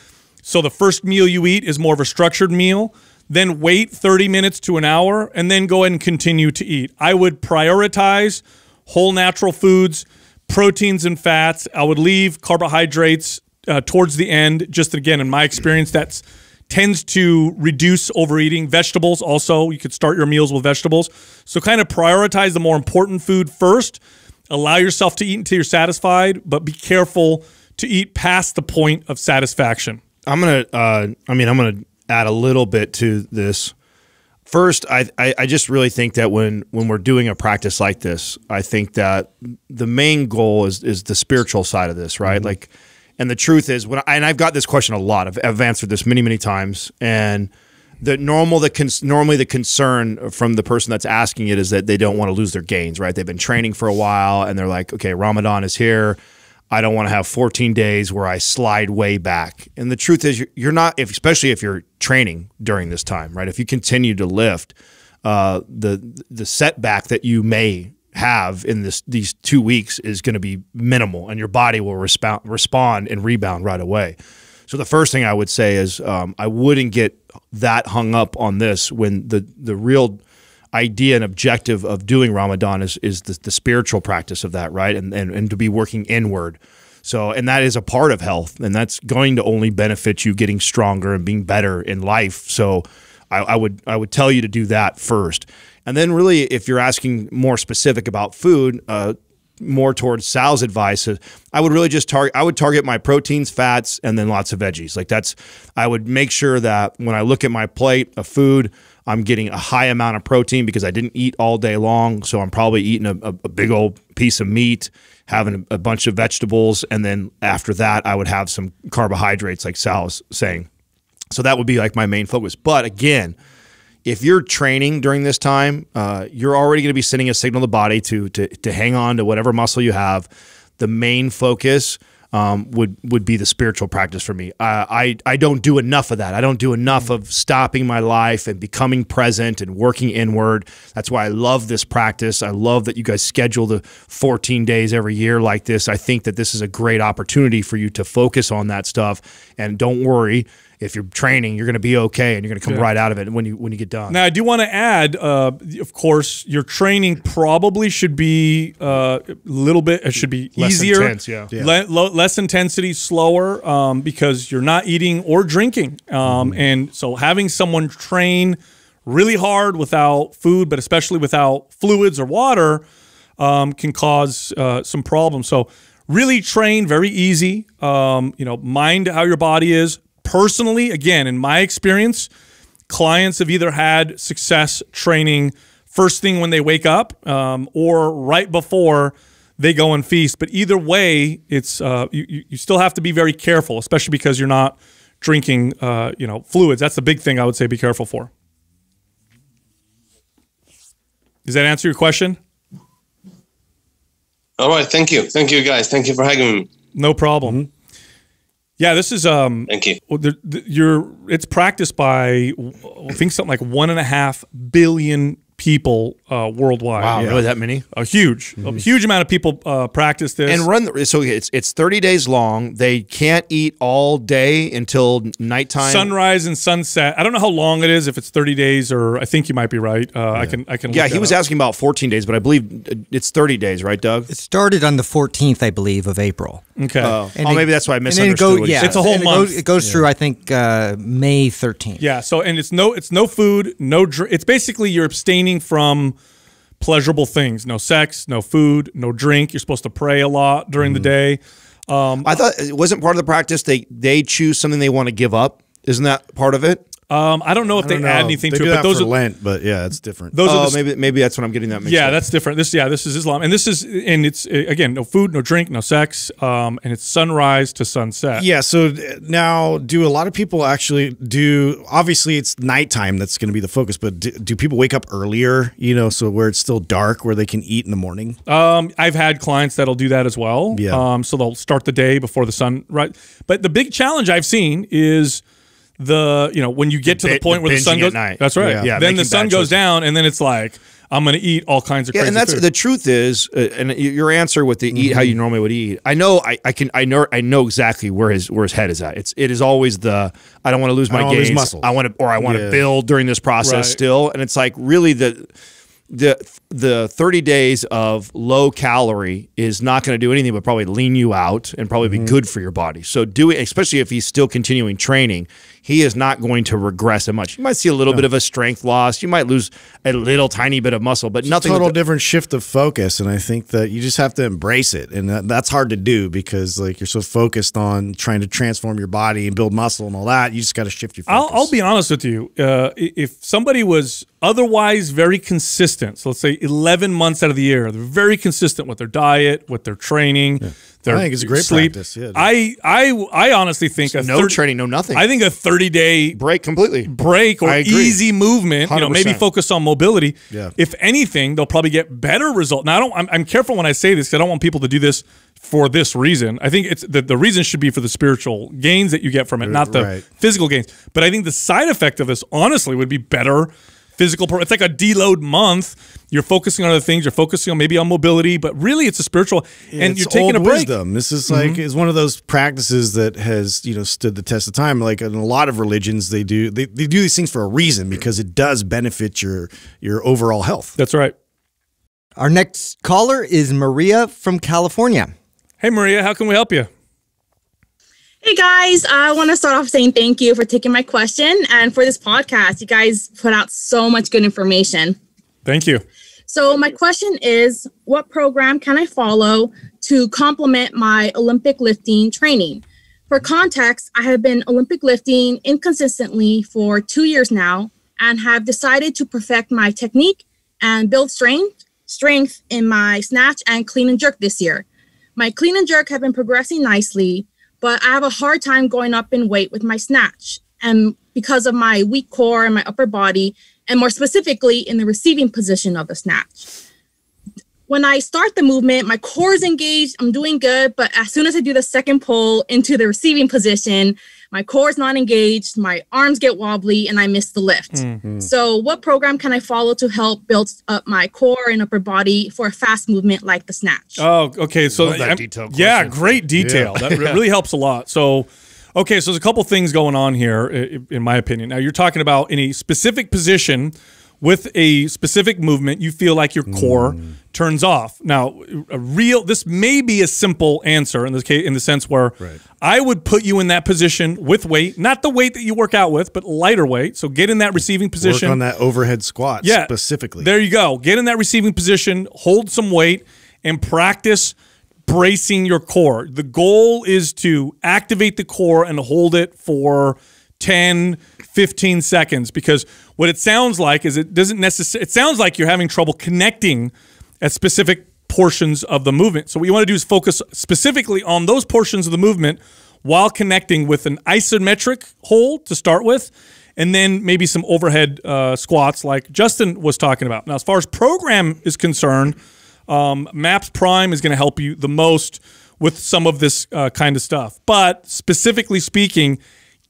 So the first meal you eat is more of a structured meal, then wait 30 minutes to an hour, and then go ahead and continue to eat. I would prioritize whole natural foods, proteins, and fats. I would leave carbohydrates uh, towards the end. Just again, in my experience, that tends to reduce overeating. Vegetables also, you could start your meals with vegetables. So kind of prioritize the more important food first Allow yourself to eat until you're satisfied, but be careful to eat past the point of satisfaction. I'm gonna. Uh, I mean, I'm gonna add a little bit to this. First, I, I, I just really think that when when we're doing a practice like this, I think that the main goal is is the spiritual side of this, right? Mm -hmm. Like, and the truth is when I, and I've got this question a lot. I've, I've answered this many many times, and the normal the normally the concern from the person that's asking it is that they don't want to lose their gains, right? They've been training for a while and they're like, okay, Ramadan is here. I don't want to have 14 days where I slide way back. And the truth is, you're not, if, especially if you're training during this time, right? If you continue to lift, uh, the the setback that you may have in this these two weeks is going to be minimal, and your body will respond respond and rebound right away. So the first thing I would say is um, I wouldn't get that hung up on this when the the real idea and objective of doing Ramadan is is the, the spiritual practice of that, right? And, and and to be working inward. So and that is a part of health, and that's going to only benefit you getting stronger and being better in life. So I, I would I would tell you to do that first. And then, really, if you're asking more specific about food, uh, more towards Sal's advice. I would really just target I would target my proteins, fats, and then lots of veggies. Like that's I would make sure that when I look at my plate of food, I'm getting a high amount of protein because I didn't eat all day long. So I'm probably eating a, a big old piece of meat, having a, a bunch of vegetables, and then after that I would have some carbohydrates like Sal was saying. So that would be like my main focus. But again, if you're training during this time, uh, you're already going to be sending a signal to the body to, to, to hang on to whatever muscle you have. The main focus um, would would be the spiritual practice for me. I, I I don't do enough of that. I don't do enough of stopping my life and becoming present and working inward. That's why I love this practice. I love that you guys schedule the 14 days every year like this. I think that this is a great opportunity for you to focus on that stuff. And don't worry if you're training, you're going to be okay and you're going to come yeah. right out of it when you when you get done. Now, I do want to add, uh, of course, your training probably should be uh, a little bit. It should be less easier, intense, yeah, less intensity, slower, um, because you're not eating or drinking, um, mm -hmm. and so having someone train really hard without food, but especially without fluids or water, um, can cause uh, some problems. So. Really train very easy. Um, you know, mind how your body is personally, again, in my experience, clients have either had success training first thing when they wake up um, or right before they go and feast. But either way, it's uh, you, you still have to be very careful, especially because you're not drinking, uh, you know, fluids. That's the big thing I would say be careful for. Does that answer your question? All right. Thank you. Thank you, guys. Thank you for having me. No problem. Mm-hmm. Yeah, this is um. Thank you. The, the, you're it's practiced by I think something like one and a half billion people uh, worldwide. Wow, yeah. really that many? A huge, mm -hmm. a mhm. huge amount of people uh, practice this and run. The, so it's it's thirty days long. They can't eat all day until nighttime, sunrise and sunset. I don't know how long it is. If it's thirty days, or I think you might be right. Uh, yeah. I can I can. Yeah, he was up. asking about fourteen days, but I believe uh, it's thirty days, right, Doug? It started on the fourteenth, I believe, of April. Okay. oh, oh it, maybe that's why I misunderstood. Go, yeah, it's a whole and month. It goes, it goes yeah. through, I think, uh, May thirteenth. Yeah. So and it's no it's no food, no drink. It's basically you're abstaining abstaining from pleasurable things no sex no food no drink you're supposed to pray a lot during mm. the mm-hmm. day um, i thought it wasn't part of the practice they they choose something they want to give up isn't that part of it um, I don't know if don't they know. add anything they to it, but those are Lent, but yeah, it's different. Those oh, are the, maybe maybe that's what I'm getting that. yeah, up. that's different. This yeah, this is Islam, and this is and it's uh, again no food, no drink, no sex, um, and it's sunrise to sunset. Yeah. So uh, now, do a lot of people actually do? Obviously, it's nighttime that's going to be the focus, but do, do, people wake up earlier? You know, so where it's still dark, where they can eat in the morning. Um, I've had clients that'll do that as well. Yeah. Um, so they'll start the day before the sun. Right. But the big challenge I've seen is the you know when you get to the point where the sun goes night. that's right yeah, yeah then the sun goes choices. down and then it's like i'm going to eat all kinds of yeah, and that's food. the truth is uh, and your answer with the eat mm -hmm. how mm-hmm. you normally would eat i know I, I can i know i know exactly where his where his head is at it's it is always the i don't want to lose my gains muscle. i want to or i want to yeah. build during this process right. still and it's like really the the the 30 days of low calorie is not going to do anything but probably lean you out and probably be mm -hmm. good for your body. So do it, especially if he's still continuing training he is not going to regress as much. You might see a little no. bit of a strength loss. You might lose a little tiny bit of muscle, but it's nothing. total different shift of focus, and I think that you just have to embrace it, and that, that's hard to do because like you're so focused on trying to transform your body and build muscle and all that. You just got to shift your. I'll, I'll, be honest with you. Uh, if somebody was otherwise very consistent, so let's say 11 months out of the year, they're very consistent with their diet, with their training. Yeah I think it's a great sleep. practice. Yeah, I I I honestly think a no 30, training, no nothing. I think a thirty day break completely break or easy movement. 100%. You know, maybe focus on mobility. Yeah. If anything, they'll probably get better result. Now I don't. I'm, I'm careful when I say this. I don't want people to do this for this reason. I think it's the, the reason should be for the spiritual gains that you get from it, uh, not the right. physical gains. But I think the side effect of this, honestly, would be better physical. It's like a deload month. You're focusing on other things. You're focusing on maybe on mobility, but really it's a spiritual. and you're taking a break. Wisdom. This is like mm -hmm. is one of those practices that has you know stood the test of time. Like in a lot of religions, they do they, they do these things for a reason because it does benefit your your overall health. That's right. Our next caller is Maria from California. Hey Maria, how can we help you? Hey guys, I want to start off saying thank you for taking my question and for this podcast. You guys put out so much good information. Thank you. So, my question is what program can I follow to complement my Olympic lifting training? For context, I have been Olympic lifting inconsistently for two years now and have decided to perfect my technique and build strength, strength in my snatch and clean and jerk this year. My clean and jerk have been progressing nicely, but I have a hard time going up in weight with my snatch. And because of my weak core and my upper body, and more specifically in the receiving position of the snatch. When I start the movement, my core is engaged, I'm doing good, but as soon as I do the second pull into the receiving position, my core is not engaged, my arms get wobbly, and I miss the lift. Mm-hmm. So, what program can I follow to help build up my core and upper body for a fast movement like the snatch? Oh, okay. So, that detail yeah, great detail. Yeah. That really helps a lot. So, okay, so there's a couple things going on here, in my opinion. Now, you're talking about any specific position with a specific movement, you feel like your core mm. turns off. Now, a real this may be a simple answer in this case, in the sense where right. I would put you in that position with weight, not the weight that you work out with, but lighter weight. So get in that receiving position. Work on that overhead squat yeah, specifically. There you go. Get in that receiving position, hold some weight, and practice bracing your core. The goal is to activate the core and hold it for 10, 15 seconds because – what it sounds like is it doesn't necessarily, it sounds like you're having trouble connecting at specific portions of the movement. So what you want to do is focus specifically on those portions of the movement while connecting with an isometric hold to start with, and then maybe some overhead uh, squats like Justin was talking about. Now, as far as program is concerned, um, Maps Prime is going to help you the most with some of this uh, kind of stuff. But specifically speaking,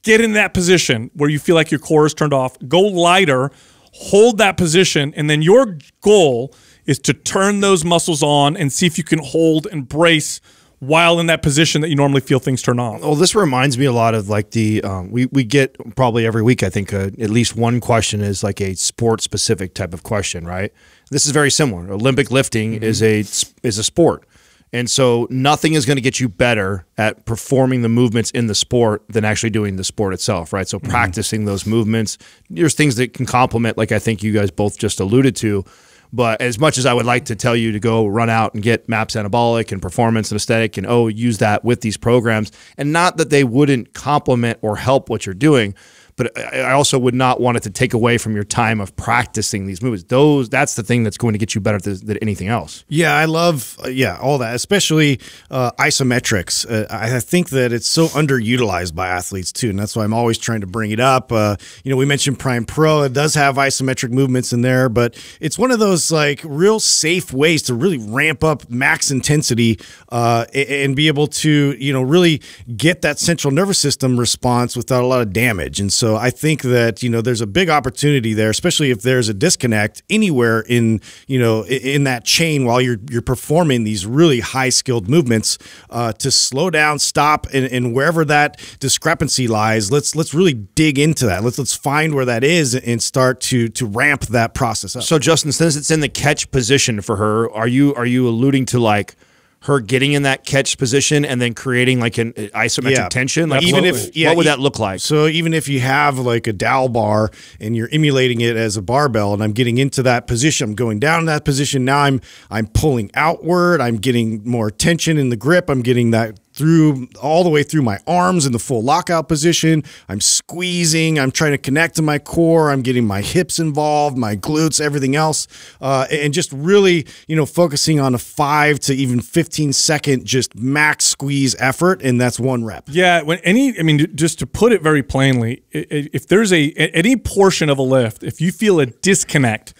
get in that position where you feel like your core is turned off. Go lighter, hold that position, and then your goal is to turn those muscles on and see if you can hold and brace while in that position that you normally feel things turn on. Well, this reminds me a lot of like the um, we we get probably every week. I think uh, at least one question is like a sport specific type of question, right? This is very similar. Olympic lifting mm -hmm. is a is a sport. And so nothing is going to get you better at performing the movements in the sport than actually doing the sport itself, right? So mm-hmm. practicing mm -hmm. those movements, there's things that can complement, like I think you guys both just alluded to. But as much as I would like to tell you to go run out and get MAPS anabolic and performance and aesthetic and oh, use that with these programs, and not that they wouldn't complement or help what you're doing, but I also would not want it to take away from your time of practicing these movies. Those that's the thing that's going to get you better than anything else. Yeah, I love uh, yeah all that, especially uh, isometrics. Uh, I think that it's so underutilized by athletes too, and that's why I'm always trying to bring it up. Uh, you know, we mentioned Prime Pro; it does have isometric movements in there, but it's one of those like real safe ways to really ramp up max intensity uh, and be able to you know really get that central nervous system response without a lot of damage. And so so I think that you know there's a big opportunity there, especially if there's a disconnect anywhere in you know in that chain while you're you're performing these really high skilled movements uh, to slow down, stop, and, and wherever that discrepancy lies, let's let's really dig into that. Let's let's find where that is and start to to ramp that process up. So Justin, since it's in the catch position for her, are you are you alluding to like? her getting in that catch position and then creating like an uh, isometric yeah. tension? Like even if yeah, what would that look like? So even if you have like a dowel bar and you're emulating it as a barbell, and I'm getting into that position, I'm going down in that position. Now I'm I'm pulling outward. I'm getting more tension in the grip. I'm getting that through all the way through my arms in the full lockout position. I'm squeezing, I'm trying to connect to my core, I'm getting my hips involved, my glutes, everything else. Uh, and just really, you know, focusing on a five to even 15 second just max squeeze effort. And that's one rep. Yeah. When any, I mean, just to put it very plainly, if there's a, any portion of a lift, if you feel a disconnect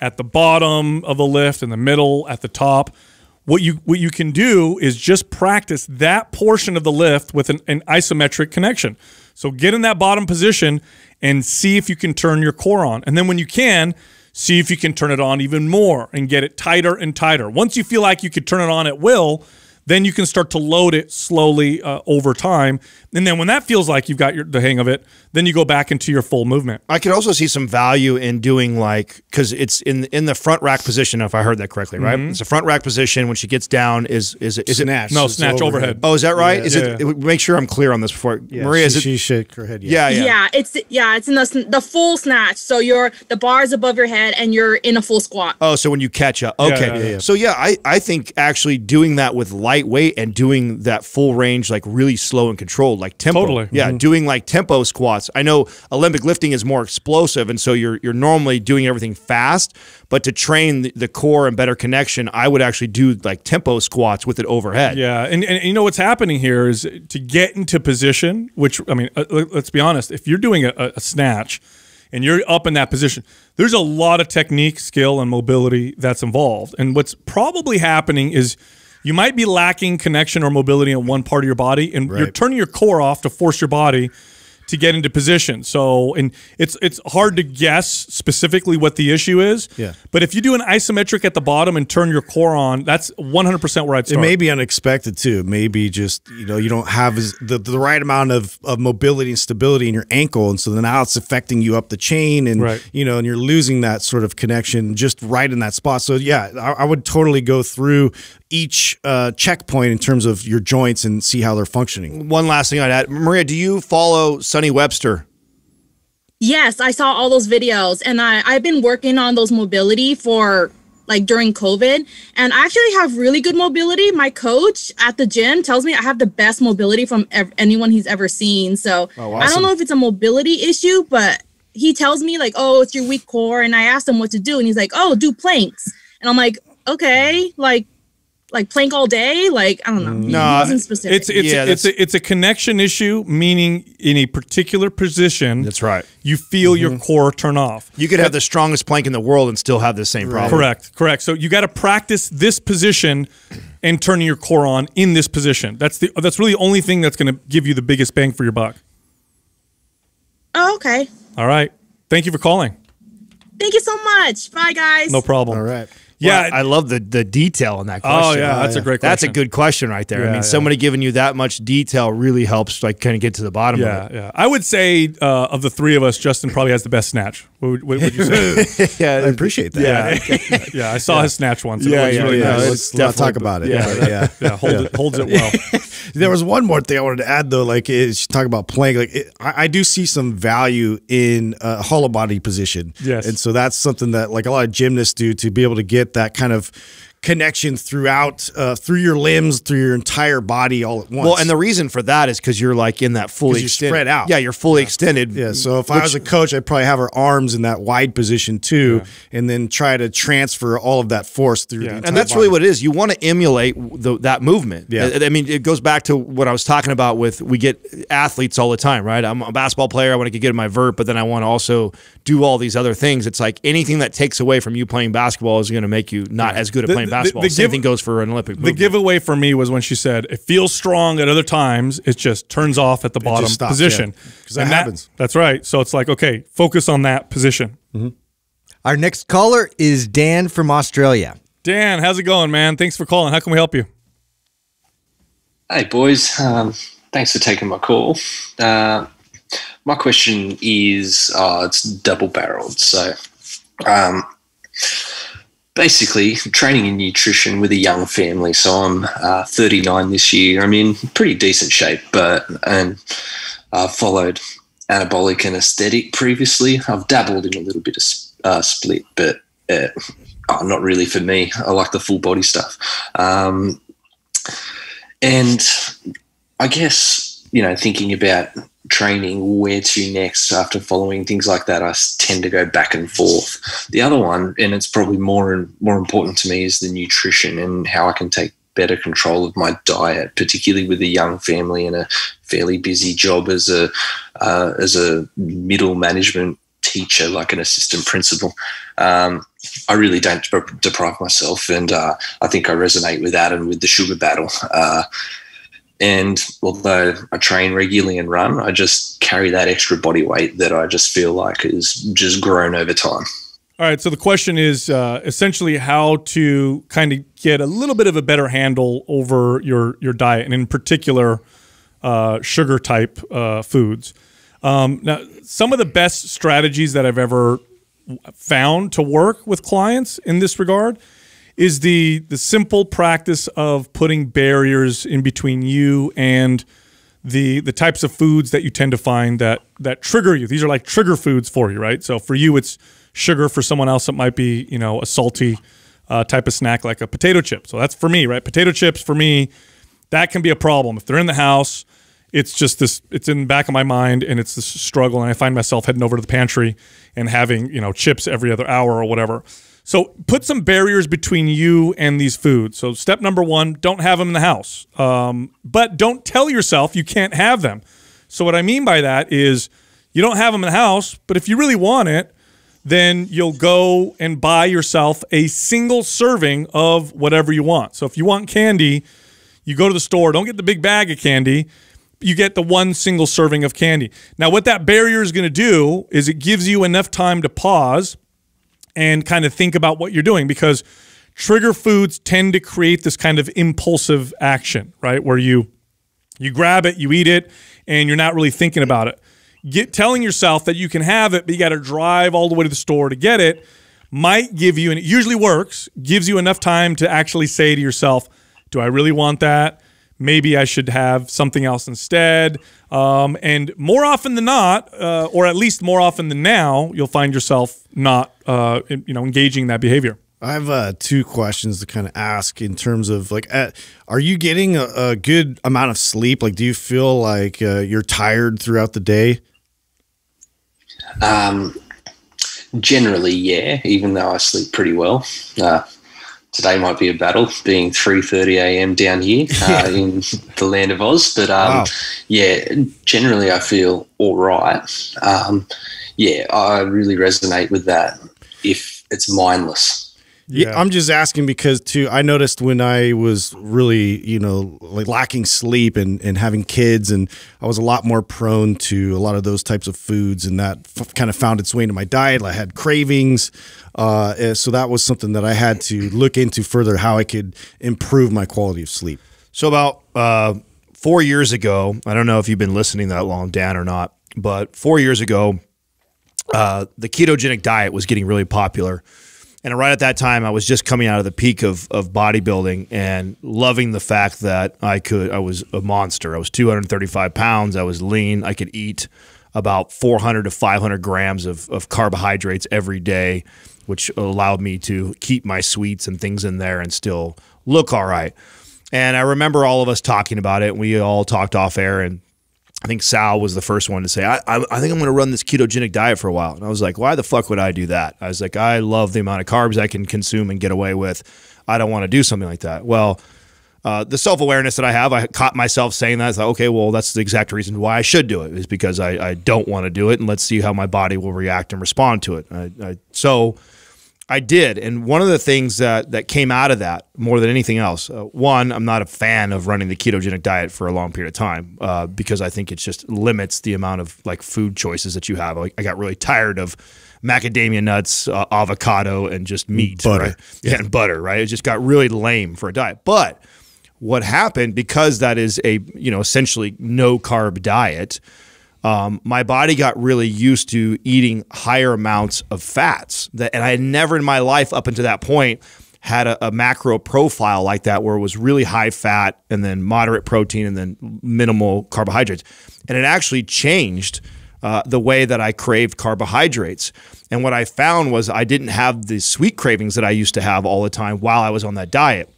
at the bottom of the lift, in the middle, at the top, what you what you can do is just practice that portion of the lift with an, an, isometric connection. So get in that bottom position and see if you can turn your core on. And then when you can, see if you can turn it on even more and get it tighter and tighter. Once you feel like you could turn it on at will, then you can start to load it slowly uh, over time and then when that feels like you've got your, the hang of it, then you go back into your full movement. I could also see some value in doing like because it's in in the front rack position. If I heard that correctly, right? Mm -hmm. It's a front rack position. When she gets down, is is it is snatch? It, no, it's snatch overhead. overhead. Oh, is that right? Yeah. Is yeah. it, Make sure I'm clear on this before yeah, Maria. She, is it, she her head. Yeah. yeah, yeah, It's yeah, it's in the the full snatch. So you're the bar is above your head and you're in a full squat. Oh, so when you catch up, okay. So yeah, I I think actually doing that with lightweight and doing that full range like really slow and controlled like tempo. Totally. Yeah, mm -hmm. doing like tempo squats. I know Olympic lifting is more explosive, and so you're you're normally doing everything fast, but to train the, core and better connection, I would actually do like tempo squats with it overhead. Yeah, and, and you know what's happening here is to get into position, which I mean, uh, let's be honest, if you're doing a, a snatch and you're up in that position, there's a lot of technique, skill, and mobility that's involved. And what's probably happening is you might be lacking connection or mobility in one part of your body, and right. you're turning your core off to force your body to get into position. So, and it's it's hard to guess specifically what the issue is. Yeah. But if you do an isometric at the bottom and turn your core on, that's 100% where I'd start. It may be unexpected too. Maybe just you know you don't have the the right amount of, of mobility and stability in your ankle, and so then now it's affecting you up the chain, and right. you know, and you're losing that sort of connection just right in that spot. So yeah, I, I would totally go through each uh, checkpoint in terms of your joints and see how they're functioning. One last thing I'd add, Maria, do you follow Sunny Webster? Yes, I saw all those videos, and I I've been working on those mobility for like during COVID. And I actually have really good mobility. My coach at the gym tells me I have the best mobility from ev- anyone he's ever seen. So oh, awesome. I don't know if it's a mobility issue, but he tells me, like, oh, it's your weak core. And I asked him what to do. And he's like, oh, do planks. And I'm like, okay, like, like plank all day? Like I don't know. Mm. No, it's it's it's, yeah, it's a, it's a connection issue, meaning in a particular position. That's right. You feel mm -hmm. your mm-hmm. core turn off. You could but, have the strongest plank in the world and still have the same problem. Correct. Correct. So you got to practice this position and turning your core on in this position. That's the that's really the only thing that's going to give you the biggest bang for your buck. Oh, okay. All right. Thank you for calling. Thank you so much. Bye, guys. No problem. All right. Yeah, well, I love the the detail in that oh, question. Oh yeah, that's a great. Question. That's a good question right there. Yeah, I mean, yeah. somebody giving you that much detail really helps, like, kind of get to the bottom. Yeah, of it. yeah. I would say uh, of the three of us, Justin probably has the best snatch. What would, what would you say? yeah, I appreciate that. Yeah, yeah. I saw his snatch once. Yeah, yeah, really nice. Let's, let's talk about it. Yeah, yeah. Hold it, holds it well. there was one more thing I wanted to add though. Like, is talking about playing. Like, it, I, I, do see some value in a hollow body position. Yes, and so that's something that like a lot of gymnasts do to be able to get that kind of connection throughout uh, through your limbs through your entire body all at once well and the reason for that is because you're like in that fully you spread out yeah you're fully yeah. extended yeah so if which, i was a coach i'd probably have her arms in that wide position too yeah. and then try to transfer all of that force through yeah. and that's body. really what it is you want to emulate the, that movement yeah I, I, mean it goes back to what i was talking about with we get athletes all the time right i'm a basketball player i want to get my vert but then i want to also do all these other things it's like anything that takes away from you playing basketball is going to make you not as good at playing basketball basketball. The, the Same thing goes for an Olympic. Movement. The giveaway for me was when she said it feels strong at other times. It just turns off at the bottom stops, position. Because yeah. that, that happens. That's right. So it's like okay, focus on that position. Mm -hmm. Our next caller is Dan from Australia. Dan, how's it going, man? Thanks for calling. How can we help you? Hey, boys. Um, thanks for taking my call. Uh, my question is uh, it's double barreled. So um, basically training in nutrition with a young family. So I'm uh, 39 this year. I'm in pretty decent shape, but and I've uh, followed anabolic and aesthetic previously. I've dabbled in a little bit of uh, split, but uh, oh, not really for me. I like the full body stuff. Um, and I guess, you know, thinking about training where to next after following things like that, I tend to go back and forth. The other one, and it's probably more and more important to me, is the nutrition and how I can take better control of my diet, particularly with a young family and a fairly busy job as a uh, as a middle management teacher, like an assistant principal. Um, I really don't deprive myself, and uh, I think I resonate with that and with the sugar battle. Uh, and although I train regularly and run, I just carry that extra body weight that I just feel like is just grown over time. All right. So the question is uh, essentially how to kind of get a little bit of a better handle over your your diet, and in particular, uh, sugar type uh, foods. Um, now, some of the best strategies that I've ever found to work with clients in this regard is the the simple practice of putting barriers in between you and the the types of foods that you tend to find that that trigger you. These are like trigger foods for you, right? So for you, it's sugar. For someone else, it might be you know a salty uh, type of snack like a potato chip. So that's for me, right? Potato chips for me, that can be a problem if they're in the house. It's just this. It's in the back of my mind, and it's this struggle. And I find myself heading over to the pantry and having you know chips every other hour or whatever. So put some barriers between you and these foods. So step number one, don't have them in the house. Um, but don't tell yourself you can't have them. So what I mean by that is you don't have them in the house, but if you really want it, then you'll go and buy yourself a single serving of whatever you want. So if you want candy, you go to the store, don't get the big bag of candy. You get the one single serving of candy. Now, what that barrier is going to do is it gives you enough time to pause and kind of think about what you're doing because trigger foods tend to create this kind of impulsive action, right? Where you you grab it, you eat it, and you're not really thinking about it. Get telling yourself that you can have it, but you got to drive all the way to the store to get it might give you and it usually works, gives you enough time to actually say to yourself, do I really want that? maybe I should have something else instead. Um, and more often than not, uh, or at least more often than now, you'll find yourself not, uh, you know, engaging that behavior. I have uh, two questions to kind of ask in terms of like, are you getting a, a, good amount of sleep? Like, do you feel like uh, you're tired throughout the day? Um, generally, yeah. Even though I sleep pretty well, uh, today might be a battle being 3.30 a.m. down here uh, in the land of Oz. But um, wow. yeah, generally I feel all right. Um, yeah, I really resonate with that if it's mindless. Yeah. I'm just asking because too I noticed when I was really, you know, like lacking sleep and and having kids and I was a lot more prone to a lot of those types of foods and that kind of found its way into my diet. I had cravings. Uh, eh, so that was something that I had to look into further how I could improve my quality of sleep. So about uh, 4 years ago, I don't know if you've been listening that long Dan or not, but 4 years ago uh, the ketogenic diet was getting really popular and right at that time, I was just coming out of the peak of, of bodybuilding and loving the fact that I could, I was a monster. I was 235 pounds. I was lean. I could eat about 400 to 500 grams of, of carbohydrates every day, which allowed me to keep my sweets and things in there and still look all right. And I remember all of us talking about it. We all talked off air and I think Sal was the first one to say, I, I, I think I'm going to run this ketogenic diet for a while. And I was like, why the fuck would I do that? I was like, I love the amount of carbs I can consume and get away with. I don't want to do something like that. Well, uh, the self awareness that I have, I caught myself saying that. I thought, okay, well, that's the exact reason why I should do it is because I, I don't want to do it. And let's see how my body will react and respond to it. I, so I did, and one of the things that that came out of that more than anything else, uh, one, I'm not a fan of running the ketogenic diet for a long period of time uh, because I think it just limits the amount of like food choices that you have. Like, I got really tired of macadamia nuts, uh, avocado, and just meat, butter, right? yeah. and butter, right? It just got really lame for a diet. But what happened because that is a you know essentially no carb diet um, my body got really used to eating higher amounts of fats. That, and I had never in my life up until that point had a, a, macro profile like that where it was really high fat and then moderate protein and then minimal carbohydrates. And it actually changed uh, the way that I craved carbohydrates. And what I found was I didn't have the sweet cravings that I used to have all the time while I was on that diet.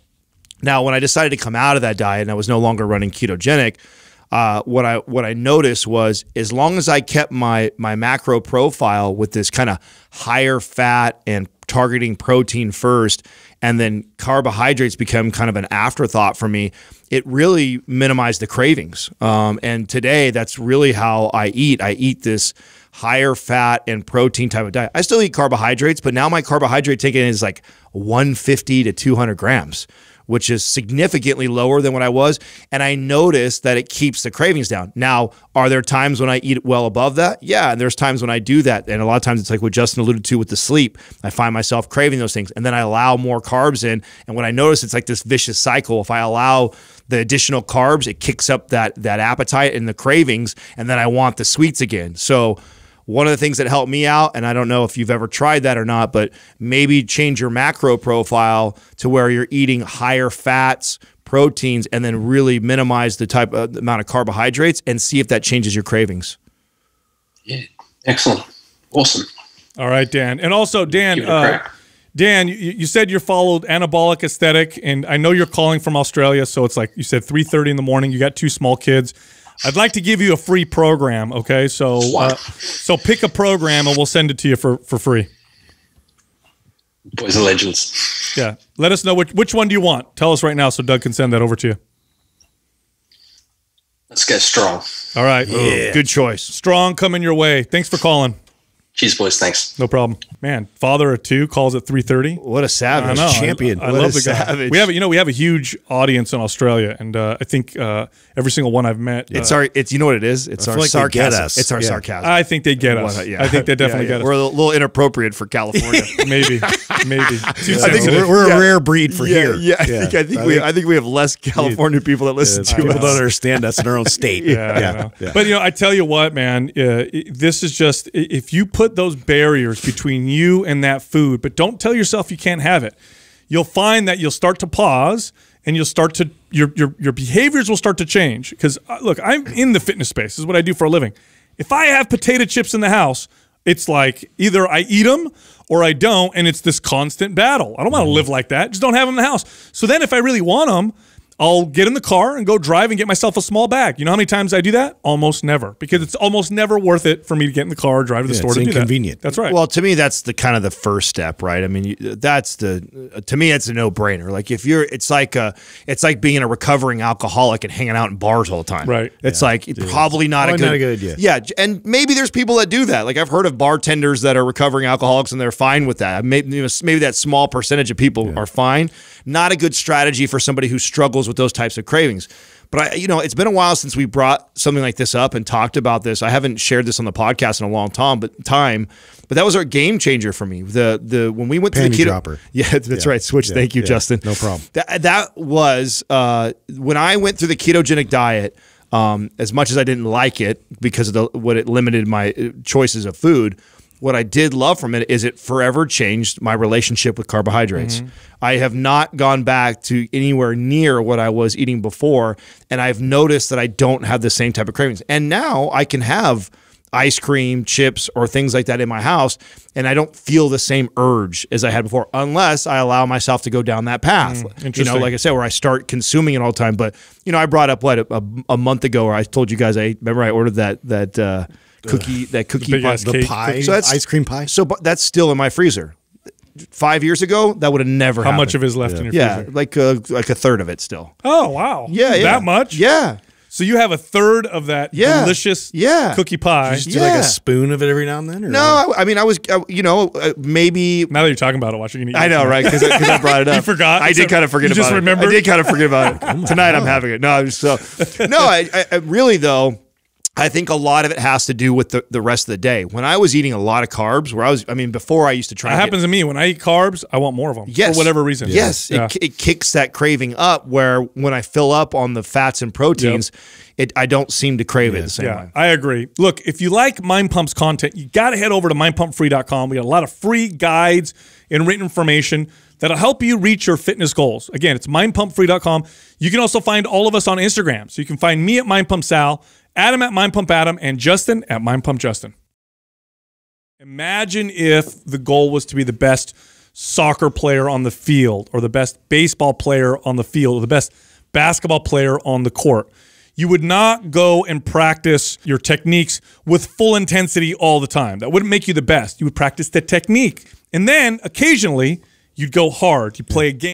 Now, when I decided to come out of that diet and I was no longer running ketogenic, uh, what I what I noticed was as long as I kept my my macro profile with this kind of higher fat and targeting protein first, and then carbohydrates become kind of an afterthought for me. It really minimized the cravings. Um, and today, that's really how I eat. I eat this higher fat and protein type of diet. I still eat carbohydrates, but now my carbohydrate intake is like 150 to 200 grams which is significantly lower than what I was. And I noticed that it keeps the cravings down. Now, are there times when I eat well above that? Yeah. And there's times when I do that. And a lot of times it's like what Justin alluded to with the sleep. I find myself craving those things. And then I allow more carbs in. And when I notice it's like this vicious cycle, if I allow the additional carbs, it kicks up that that appetite and the cravings, and then I want the sweets again. So one of the things that helped me out, and I don't know if you've ever tried that or not, but maybe change your macro profile to where you're eating higher fats, proteins, and then really minimize the type of uh, the amount of carbohydrates and see if that changes your cravings. Yeah, excellent, awesome. All right, Dan, and also Dan. Uh, Dan, you, you, said you're followed anabolic aesthetic, and I know you're calling from Australia, so it's like you said 3:30 in the morning. You got two small kids. I'd like to give you a free program. Okay, so uh, so pick a program and we'll send it to you for for free. Boys and Legends. Yeah, let us know which which one do you want. Tell us right now so Doug can send that over to you. Let's get strong. All right, yeah. good choice. Strong coming your way. Thanks for calling. Cheers, boys. Thanks. No problem, man. Father of two calls at three thirty. What a savage champion! I, I love the savage. guy. We have, you know, we have a huge audience in Australia, and uh, I think uh, every single one I've met. It's uh, our, it's you know what it is. It's our like sarcasm. It's our yeah. sarcasm. I think they get us. yeah. I think they definitely yeah, get us. We're a little inappropriate for California. maybe, maybe. I think we're, we're a rare breed for here. Yeah, I think I think I we think, I think we have less California people that listen to people us. People don't understand us in our own state. Yeah, but you know, I tell you what, man, this is just if you put put those barriers between you and that food, but don't tell yourself you can't have it. You'll find that you'll start to pause and you'll start to your your your behaviors will start to change because uh, look, I'm in the fitness space. This is what I do for a living. If I have potato chips in the house, it's like either I eat them or I don't, and it's this constant battle. I don't want to mm-hmm. live like that. Just don't have them in the house. So then, if I really want them, I'll get in the car and go drive and get myself a small bag. You know how many times I do that? Almost never, because it's almost never worth it for me to get in the car, drive to the yeah, store. It's to inconvenient. That. That's right. Well, to me, that's the kind of the first step, right? I mean, that's the uh, to me, it's a no brainer. Like if you're, it's like a, uh, it's like being a recovering alcoholic and hanging out in bars all the time. Right. It's yeah, like dude. probably not, probably a, good, a good idea. Yeah, and maybe there's people that do that. Like I've heard of bartenders that are recovering alcoholics and they're fine with that. Maybe maybe that small percentage of people yeah. are fine. Not a good strategy for somebody who struggles with those types of cravings. But I, you know, it's been a while since we brought something like this up and talked about this. I haven't shared this on the podcast in a long time, but time. But that was our game changer for me. The the when we went Panty to the keto, dropper. yeah, that's yeah. right. Switch. Yeah. Thank you, yeah. Justin. No problem. That that was uh, when I went through the ketogenic diet. Um, as much as I didn't like it because of the, what it limited my uh, choices of food, what I did love from it is it forever changed my relationship with carbohydrates. Mm -hmm. I have not gone back to anywhere near what I was eating before. And I've noticed that I don't have the same type of cravings. And now I can have ice cream, chips, or things like that in my house. And I don't feel the same urge as I had before, unless I allow myself to go down that path. Mm, interesting. You know, like I said, where I start consuming it all the time. But, you know, I brought up what a, a month ago where I told you guys, I remember I ordered that, that, uh, cookie that cookie pie, the pie, so that's ice cream pie. So that's still in my freezer. Five years ago, that would have never. How happened. much of his left yeah. in your yeah, freezer? like a, uh, like a third of it still. Oh wow! Yeah, yeah, that much. Yeah. So you have a third of that yeah. delicious yeah. cookie pie. Did you just do like a spoon of it every now and then. no, I, I, mean I was I, uh, you know uh, maybe now that you're talking about it, watching you? Eat I know, right? Because I, brought it up. you forgot. I did kind of forget about just it. Remembered? I did kind of forget about it. oh Tonight God. I'm having it. No, I'm just so no. I really though I think a lot of it has to do with the, the rest of the day. When I was eating a lot of carbs, where I was, I mean, before I used to try. It happens get, to me when I eat carbs, I want more of them. Yes, for whatever reason. Yes, it, it, kicks that craving up. Where when I fill up on the fats and proteins, yep. it I don't seem to crave it the same yeah, way. I agree. Look, if you like Mind Pump's content, you got to head over to mindpumpfree.com. We got a lot of free guides and written information that'll help you reach your fitness goals. Again, it's mindpumpfree.com. You can also find all of us on Instagram. So you can find me at mindpumpsal Adam at Mind Pump Adam and Justin at Mind Pump Justin. Imagine if the goal was to be the best soccer player on the field or the best baseball player on the field or the best basketball player on the court. You would not go and practice your techniques with full intensity all the time. That wouldn't make you the best. You would practice the technique. And then occasionally you'd go hard. You play a game.